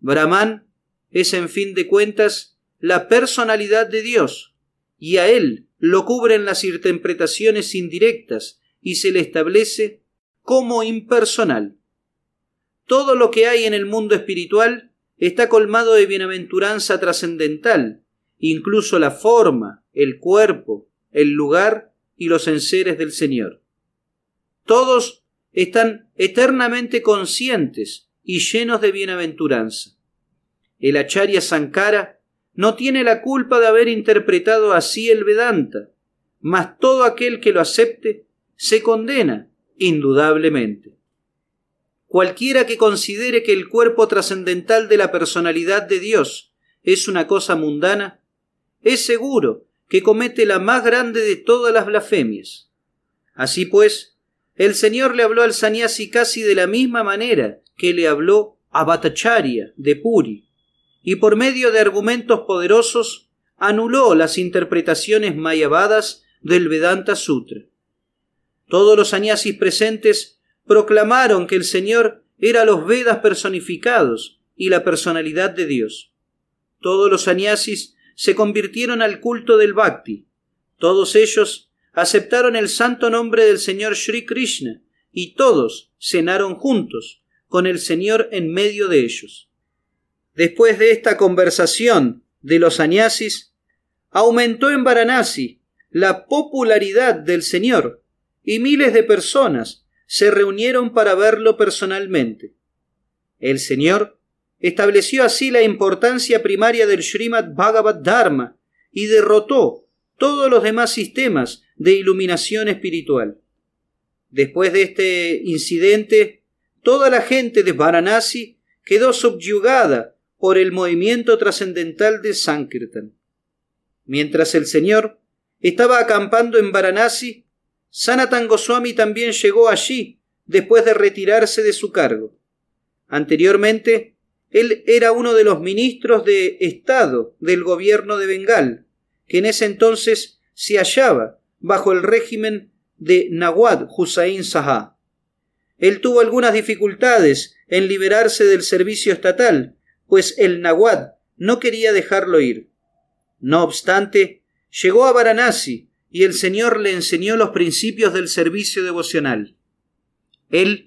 Brahman es en fin de cuentas la personalidad de Dios, y a él lo cubren las interpretaciones indirectas y se le establece como impersonal. Todo lo que hay en el mundo espiritual está colmado de bienaventuranza trascendental, incluso la forma, el cuerpo, el lugar y los enseres del Señor. Todos están eternamente conscientes y llenos de bienaventuranza. El acharya Sankara no tiene la culpa de haber interpretado así el Vedanta, mas todo aquel que lo acepte se condena, indudablemente. Cualquiera que considere que el cuerpo trascendental de la personalidad de Dios es una cosa mundana, es seguro que comete la más grande de todas las blasfemias. Así pues, el Señor le habló al sanyasi casi de la misma manera que le habló a Bhattacharya de Puri, y por medio de argumentos poderosos anuló las interpretaciones mayavadas del Vedanta Sutra. Todos los sannyasis presentes proclamaron que el Señor era los Vedas personificados y la personalidad de Dios. Todos los sannyasis se convirtieron al culto del Bhakti. Todos ellos aceptaron el santo nombre del Señor Shri Krishna y todos cenaron juntos, con el Señor en medio de ellos. Después de esta conversación de los añasis, aumentó en Varanasi la popularidad del Señor y miles de personas se reunieron para verlo personalmente. El Señor Estableció así la importancia primaria del Srimad Bhagavad Dharma y derrotó todos los demás sistemas de iluminación espiritual. Después de este incidente, toda la gente de Varanasi quedó subyugada por el movimiento trascendental de Sankirtan. Mientras el Señor estaba acampando en Varanasi, Sanatan Goswami también llegó allí después de retirarse de su cargo. Anteriormente, él era uno de los ministros de Estado del gobierno de Bengal, que en ese entonces se hallaba bajo el régimen de Nawad Hussein Saha. Él tuvo algunas dificultades en liberarse del servicio estatal, pues el Nawab no quería dejarlo ir. No obstante, llegó a Varanasi y el Señor le enseñó los principios del servicio devocional. Él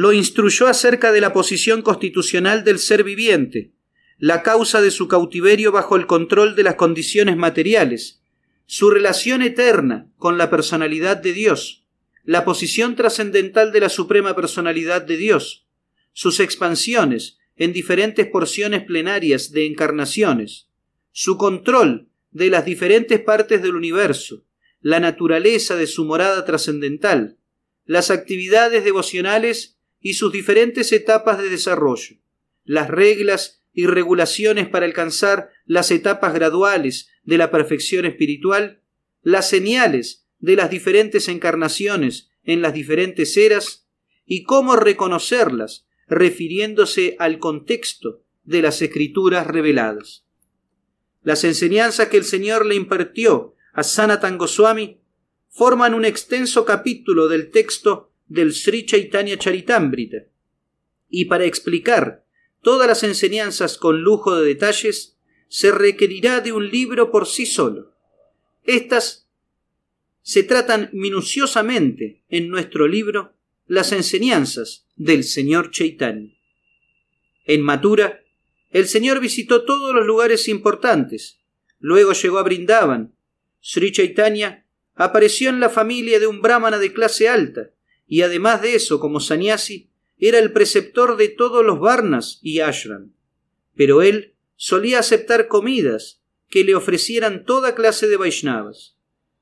lo instruyó acerca de la posición constitucional del ser viviente, la causa de su cautiverio bajo el control de las condiciones materiales, su relación eterna con la personalidad de Dios, la posición trascendental de la Suprema Personalidad de Dios, sus expansiones en diferentes porciones plenarias de encarnaciones, su control de las diferentes partes del universo, la naturaleza de su morada trascendental, las actividades devocionales y sus diferentes etapas de desarrollo, las reglas y regulaciones para alcanzar las etapas graduales de la perfección espiritual, las señales de las diferentes encarnaciones en las diferentes eras y cómo reconocerlas refiriéndose al contexto de las escrituras reveladas. Las enseñanzas que el Señor le impartió a Sanatan Goswami forman un extenso capítulo del texto del Sri Chaitanya Charitamrita. Y para explicar todas las enseñanzas con lujo de detalles, se requerirá de un libro por sí solo. Estas se tratan minuciosamente en nuestro libro las enseñanzas del señor Chaitanya. En matura el señor visitó todos los lugares importantes. Luego llegó a Brindavan. Sri Chaitanya apareció en la familia de un brahmana de clase alta y además de eso, como sanyasi, era el preceptor de todos los varnas y ashram. Pero él solía aceptar comidas que le ofrecieran toda clase de Vaishnavas.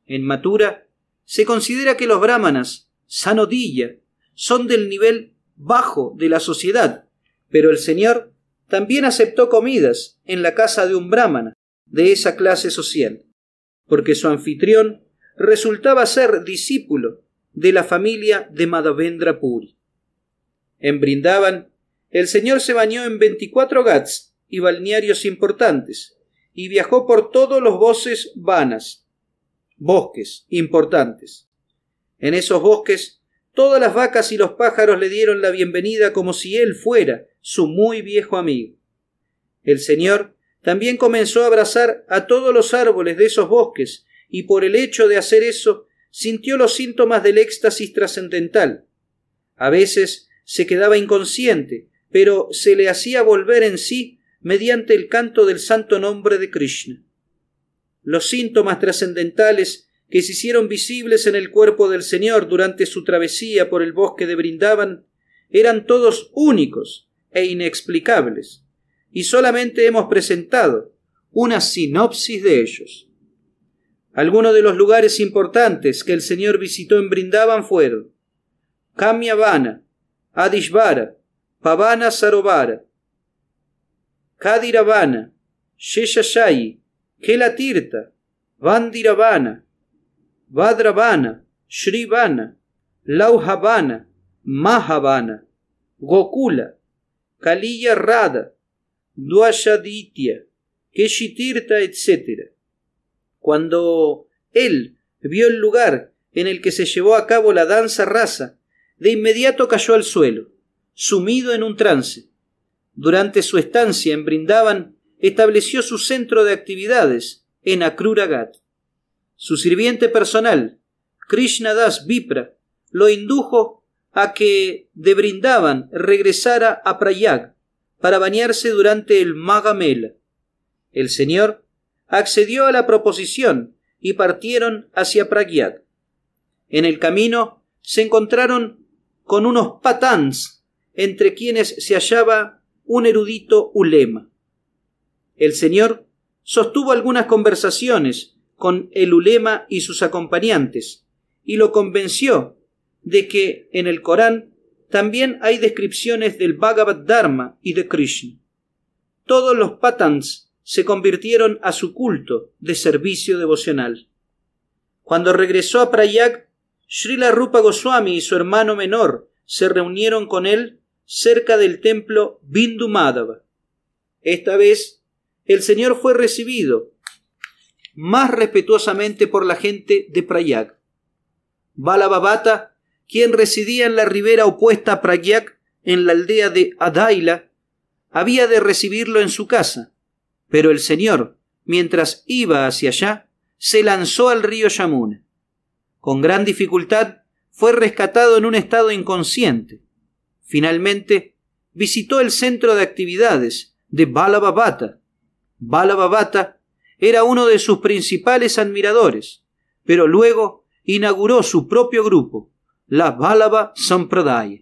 En matura, se considera que los brahmanas, sanodilla, son del nivel bajo de la sociedad, pero el señor también aceptó comidas en la casa de un brahmana de esa clase social, porque su anfitrión resultaba ser discípulo de la familia de Madhavendra Puri. En Brindaban, el señor se bañó en veinticuatro gats y balnearios importantes y viajó por todos los bosques vanas, bosques importantes. En esos bosques, todas las vacas y los pájaros le dieron la bienvenida como si él fuera su muy viejo amigo. El señor también comenzó a abrazar a todos los árboles de esos bosques y por el hecho de hacer eso sintió los síntomas del éxtasis trascendental. A veces se quedaba inconsciente, pero se le hacía volver en sí mediante el canto del santo nombre de Krishna. Los síntomas trascendentales que se hicieron visibles en el cuerpo del Señor durante su travesía por el bosque de Brindaban eran todos únicos e inexplicables, y solamente hemos presentado una sinopsis de ellos. Algunos de los lugares importantes que el Señor visitó en Brindaban fueron Kamyavana, Adishvara, Pavana Sarovara, Kadiravana, Sheshashayi, Kelatirta, Vandiravana, Vadravana, Shrivana, Lauhavana, Mahavana, Gokula, Kaliya Rada, Dwashaditya, Keshitirta, etcétera. Cuando él vio el lugar en el que se llevó a cabo la danza rasa, de inmediato cayó al suelo, sumido en un trance. Durante su estancia en Brindaban, estableció su centro de actividades en Akruragat. Su sirviente personal, Krishnadas Vipra, lo indujo a que de Brindaban regresara a Prayag para bañarse durante el Magamela. El señor accedió a la proposición y partieron hacia Pragyat. En el camino se encontraron con unos patans entre quienes se hallaba un erudito ulema. El señor sostuvo algunas conversaciones con el ulema y sus acompañantes, y lo convenció de que en el Corán también hay descripciones del Bhagavad Dharma y de Krishna. Todos los patans se convirtieron a su culto de servicio devocional. Cuando regresó a Prayag Srila Rupa Goswami y su hermano menor se reunieron con él cerca del templo Bindu Madhava. Esta vez, el señor fue recibido más respetuosamente por la gente de Prayag Balababata, quien residía en la ribera opuesta a Prayag en la aldea de Adaila, había de recibirlo en su casa pero el Señor, mientras iba hacia allá, se lanzó al río Yamuna. Con gran dificultad fue rescatado en un estado inconsciente. Finalmente, visitó el centro de actividades de Balababata. Bata era uno de sus principales admiradores, pero luego inauguró su propio grupo, la Balaba Sampradaya.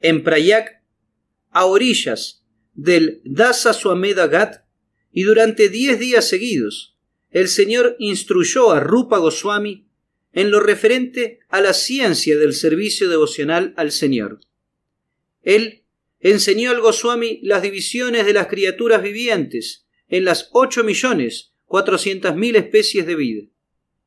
En Prayag, a orillas del Dasa Swameda gat y durante diez días seguidos el Señor instruyó a Rupa Goswami en lo referente a la ciencia del servicio devocional al Señor. Él enseñó al Goswami las divisiones de las criaturas vivientes en las ocho millones cuatrocientas mil especies de vida.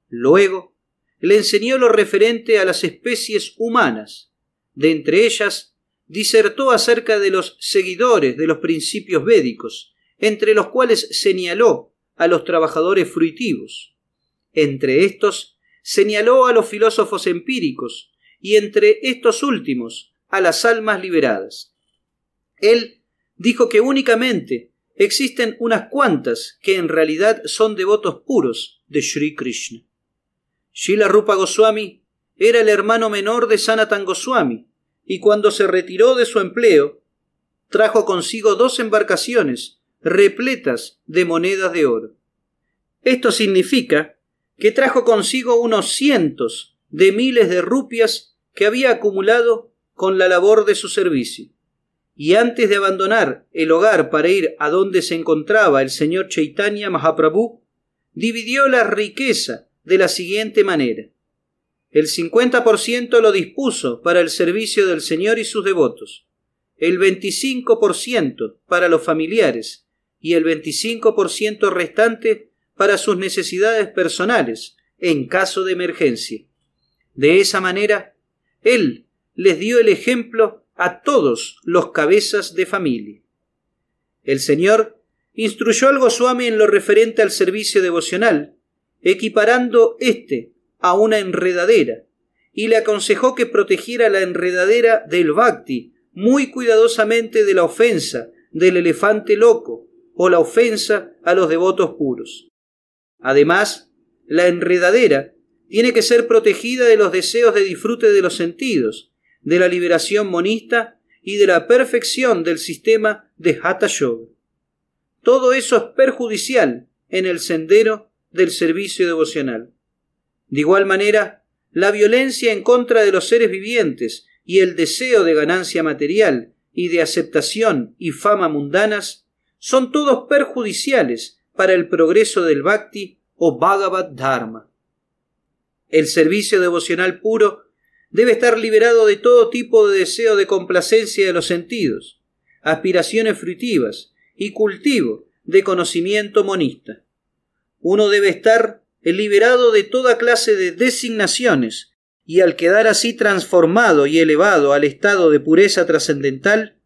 Luego, le enseñó lo referente a las especies humanas, de entre ellas disertó acerca de los seguidores de los principios védicos, entre los cuales señaló a los trabajadores fruitivos. Entre estos, señaló a los filósofos empíricos y entre estos últimos a las almas liberadas. Él dijo que únicamente existen unas cuantas que en realidad son devotos puros de Sri Krishna. Shila Rupa Goswami era el hermano menor de Sanatan Goswami y cuando se retiró de su empleo, trajo consigo dos embarcaciones repletas de monedas de oro. Esto significa que trajo consigo unos cientos de miles de rupias que había acumulado con la labor de su servicio. Y antes de abandonar el hogar para ir a donde se encontraba el señor Chaitanya Mahaprabhu, dividió la riqueza de la siguiente manera. El 50% lo dispuso para el servicio del Señor y sus devotos, el 25% para los familiares y el 25% restante para sus necesidades personales en caso de emergencia. De esa manera, Él les dio el ejemplo a todos los cabezas de familia. El Señor instruyó al Goswami en lo referente al servicio devocional, equiparando éste a una enredadera y le aconsejó que protegiera la enredadera del Bhakti muy cuidadosamente de la ofensa del elefante loco o la ofensa a los devotos puros. Además, la enredadera tiene que ser protegida de los deseos de disfrute de los sentidos, de la liberación monista y de la perfección del sistema de Hatha Todo eso es perjudicial en el sendero del servicio devocional. De igual manera, la violencia en contra de los seres vivientes y el deseo de ganancia material y de aceptación y fama mundanas son todos perjudiciales para el progreso del bhakti o Bhagavad Dharma. El servicio devocional puro debe estar liberado de todo tipo de deseo de complacencia de los sentidos, aspiraciones fruitivas y cultivo de conocimiento monista. Uno debe estar el liberado de toda clase de designaciones, y al quedar así transformado y elevado al estado de pureza trascendental,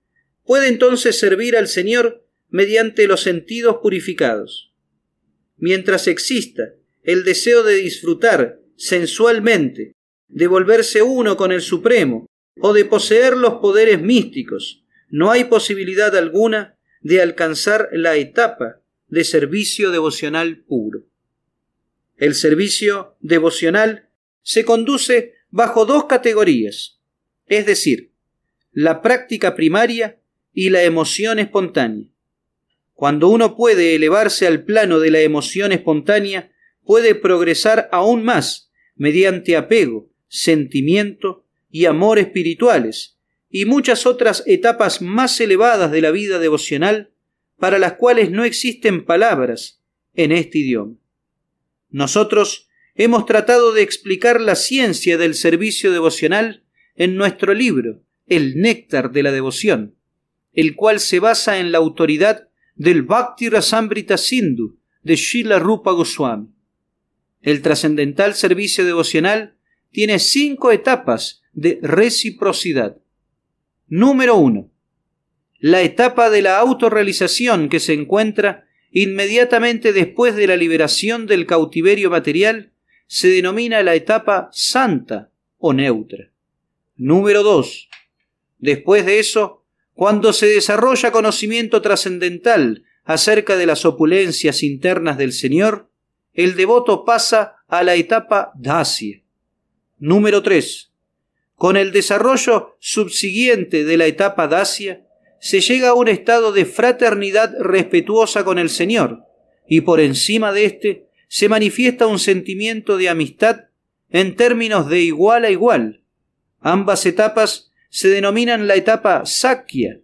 puede entonces servir al Señor mediante los sentidos purificados. Mientras exista el deseo de disfrutar sensualmente, de volverse uno con el Supremo, o de poseer los poderes místicos, no hay posibilidad alguna de alcanzar la etapa de servicio devocional puro. El servicio devocional se conduce bajo dos categorías, es decir, la práctica primaria y la emoción espontánea. Cuando uno puede elevarse al plano de la emoción espontánea, puede progresar aún más mediante apego, sentimiento y amor espirituales, y muchas otras etapas más elevadas de la vida devocional para las cuales no existen palabras en este idioma. Nosotros hemos tratado de explicar la ciencia del servicio devocional en nuestro libro, El Néctar de la Devoción, el cual se basa en la autoridad del Bhakti Rasamrita Sindhu de Srila Rupa Goswami. El trascendental servicio devocional tiene cinco etapas de reciprocidad. Número 1. La etapa de la autorrealización que se encuentra inmediatamente después de la liberación del cautiverio material, se denomina la etapa santa o neutra. Número 2. Después de eso, cuando se desarrolla conocimiento trascendental acerca de las opulencias internas del Señor, el devoto pasa a la etapa dacia. Número 3. Con el desarrollo subsiguiente de la etapa dacia, se llega a un estado de fraternidad respetuosa con el Señor, y por encima de éste se manifiesta un sentimiento de amistad en términos de igual a igual. Ambas etapas se denominan la etapa Sakya,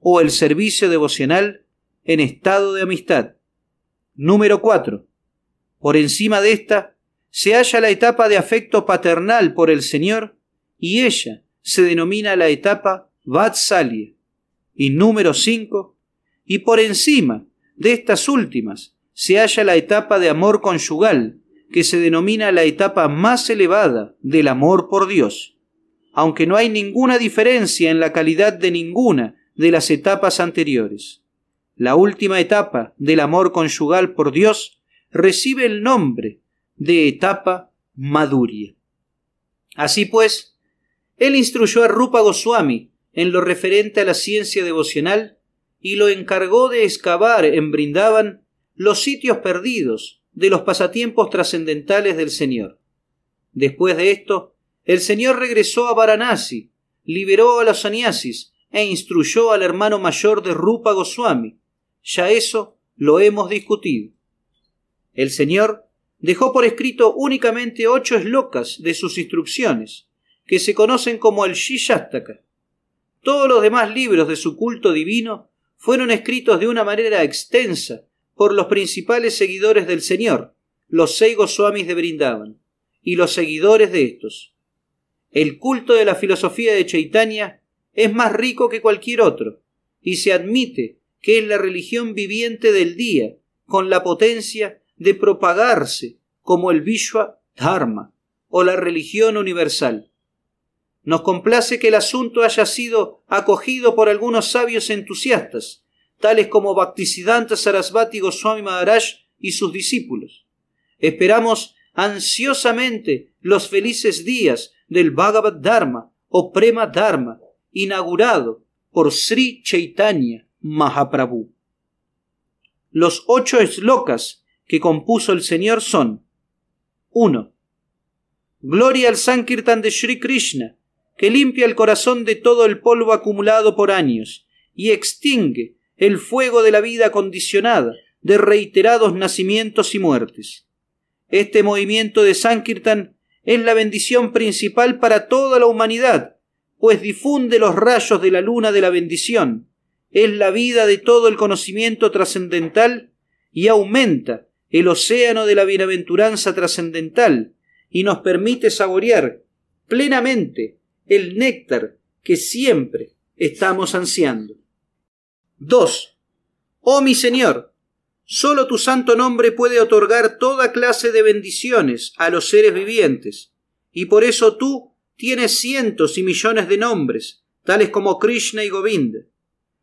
o el servicio devocional en estado de amistad. Número 4. Por encima de esta se halla la etapa de afecto paternal por el Señor, y ella se denomina la etapa Vatsalya y número 5, y por encima de estas últimas se halla la etapa de amor conyugal, que se denomina la etapa más elevada del amor por Dios, aunque no hay ninguna diferencia en la calidad de ninguna de las etapas anteriores. La última etapa del amor conyugal por Dios recibe el nombre de etapa maduria. Así pues, él instruyó a Rupa Goswami en lo referente a la ciencia devocional y lo encargó de excavar en Brindaban los sitios perdidos de los pasatiempos trascendentales del Señor. Después de esto, el Señor regresó a Varanasi, liberó a los sanyasis e instruyó al hermano mayor de Rupa Goswami. Ya eso lo hemos discutido. El Señor dejó por escrito únicamente ocho eslocas de sus instrucciones, que se conocen como el Shishastaka. Todos los demás libros de su culto divino fueron escritos de una manera extensa por los principales seguidores del Señor, los seis Suamis de Brindavan, y los seguidores de estos. El culto de la filosofía de Chaitanya es más rico que cualquier otro, y se admite que es la religión viviente del día, con la potencia de propagarse como el Vishwa Dharma, o la religión universal. Nos complace que el asunto haya sido acogido por algunos sabios entusiastas, tales como Bhaktisiddhanta Sarasvati Goswami Maharaj y sus discípulos. Esperamos ansiosamente los felices días del Bhagavad Dharma o Prema Dharma, inaugurado por Sri Chaitanya Mahaprabhu. Los ocho eslocas que compuso el Señor son 1. Gloria al Sankirtan de Sri Krishna, que limpia el corazón de todo el polvo acumulado por años y extingue el fuego de la vida condicionada de reiterados nacimientos y muertes. Este movimiento de Sankirtan es la bendición principal para toda la humanidad, pues difunde los rayos de la luna de la bendición, es la vida de todo el conocimiento trascendental y aumenta el océano de la bienaventuranza trascendental y nos permite saborear plenamente el néctar que siempre estamos ansiando. 2. Oh mi Señor, solo tu santo nombre puede otorgar toda clase de bendiciones a los seres vivientes, y por eso tú tienes cientos y millones de nombres, tales como Krishna y Govinda.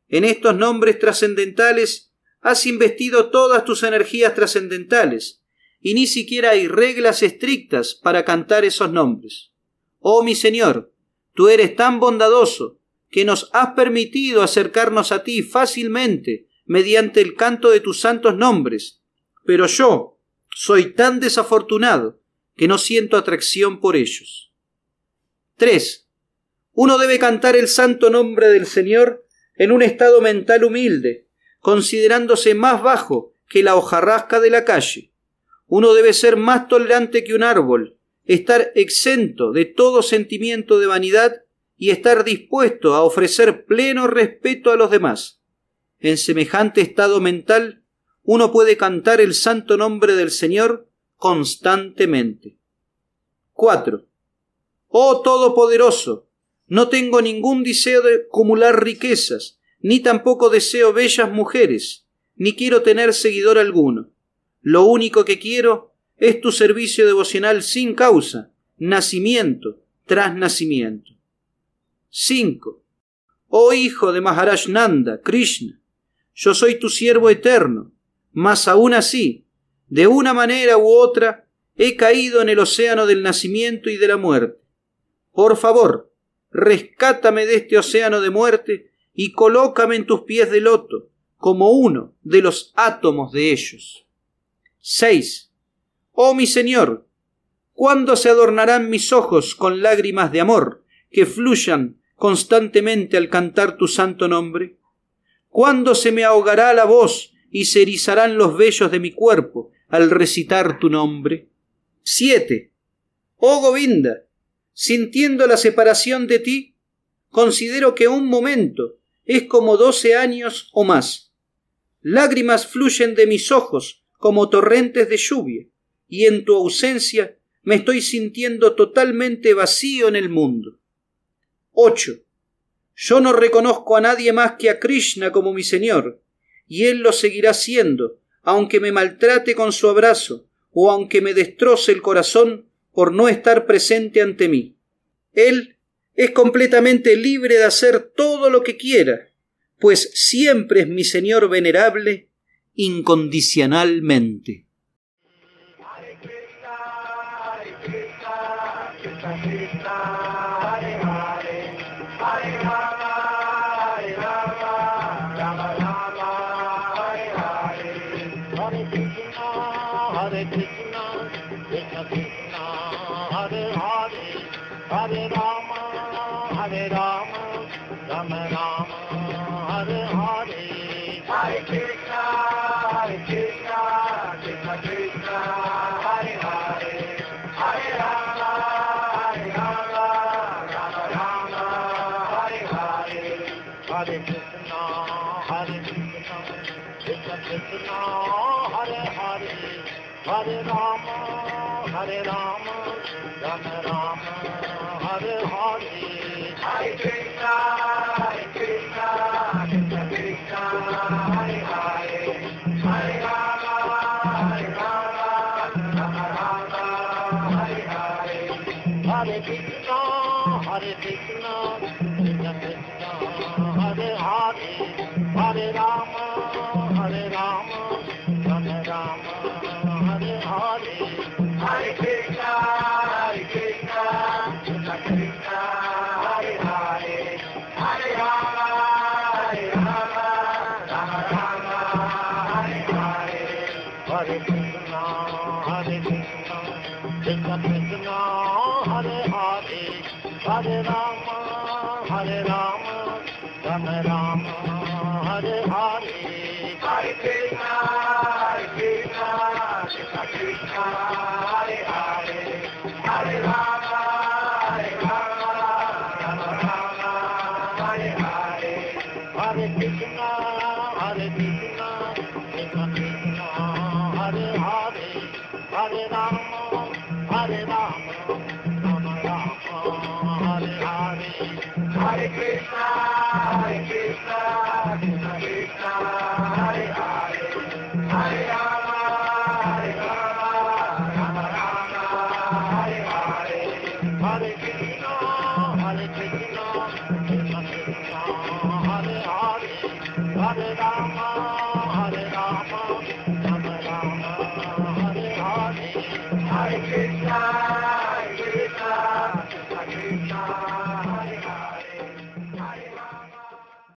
En estos nombres trascendentales has investido todas tus energías trascendentales, y ni siquiera hay reglas estrictas para cantar esos nombres. Oh mi Señor, Tú eres tan bondadoso que nos has permitido acercarnos a ti fácilmente mediante el canto de tus santos nombres. Pero yo soy tan desafortunado que no siento atracción por ellos. 3. Uno debe cantar el santo nombre del Señor en un estado mental humilde, considerándose más bajo que la hojarrasca de la calle. Uno debe ser más tolerante que un árbol estar exento de todo sentimiento de vanidad y estar dispuesto a ofrecer pleno respeto a los demás. En semejante estado mental, uno puede cantar el santo nombre del Señor constantemente. 4. Oh Todopoderoso, no tengo ningún deseo de acumular riquezas, ni tampoco deseo bellas mujeres, ni quiero tener seguidor alguno. Lo único que quiero es tu servicio devocional sin causa, nacimiento tras nacimiento. 5. Oh hijo de Maharaj Nanda, Krishna, yo soy tu siervo eterno, mas aún así, de una manera u otra, he caído en el océano del nacimiento y de la muerte. Por favor, rescátame de este océano de muerte y colócame en tus pies de loto, como uno de los átomos de ellos. 6. Oh mi Señor, ¿cuándo se adornarán mis ojos con lágrimas de amor que fluyan constantemente al cantar tu santo nombre? ¿Cuándo se me ahogará la voz y se erizarán los vellos de mi cuerpo al recitar tu nombre? 7. Oh Govinda, sintiendo la separación de ti, considero que un momento es como doce años o más. Lágrimas fluyen de mis ojos como torrentes de lluvia y en tu ausencia me estoy sintiendo totalmente vacío en el mundo. 8. Yo no reconozco a nadie más que a Krishna como mi Señor, y Él lo seguirá siendo, aunque me maltrate con su abrazo, o aunque me destroce el corazón por no estar presente ante mí. Él es completamente libre de hacer todo lo que quiera, pues siempre es mi Señor venerable incondicionalmente.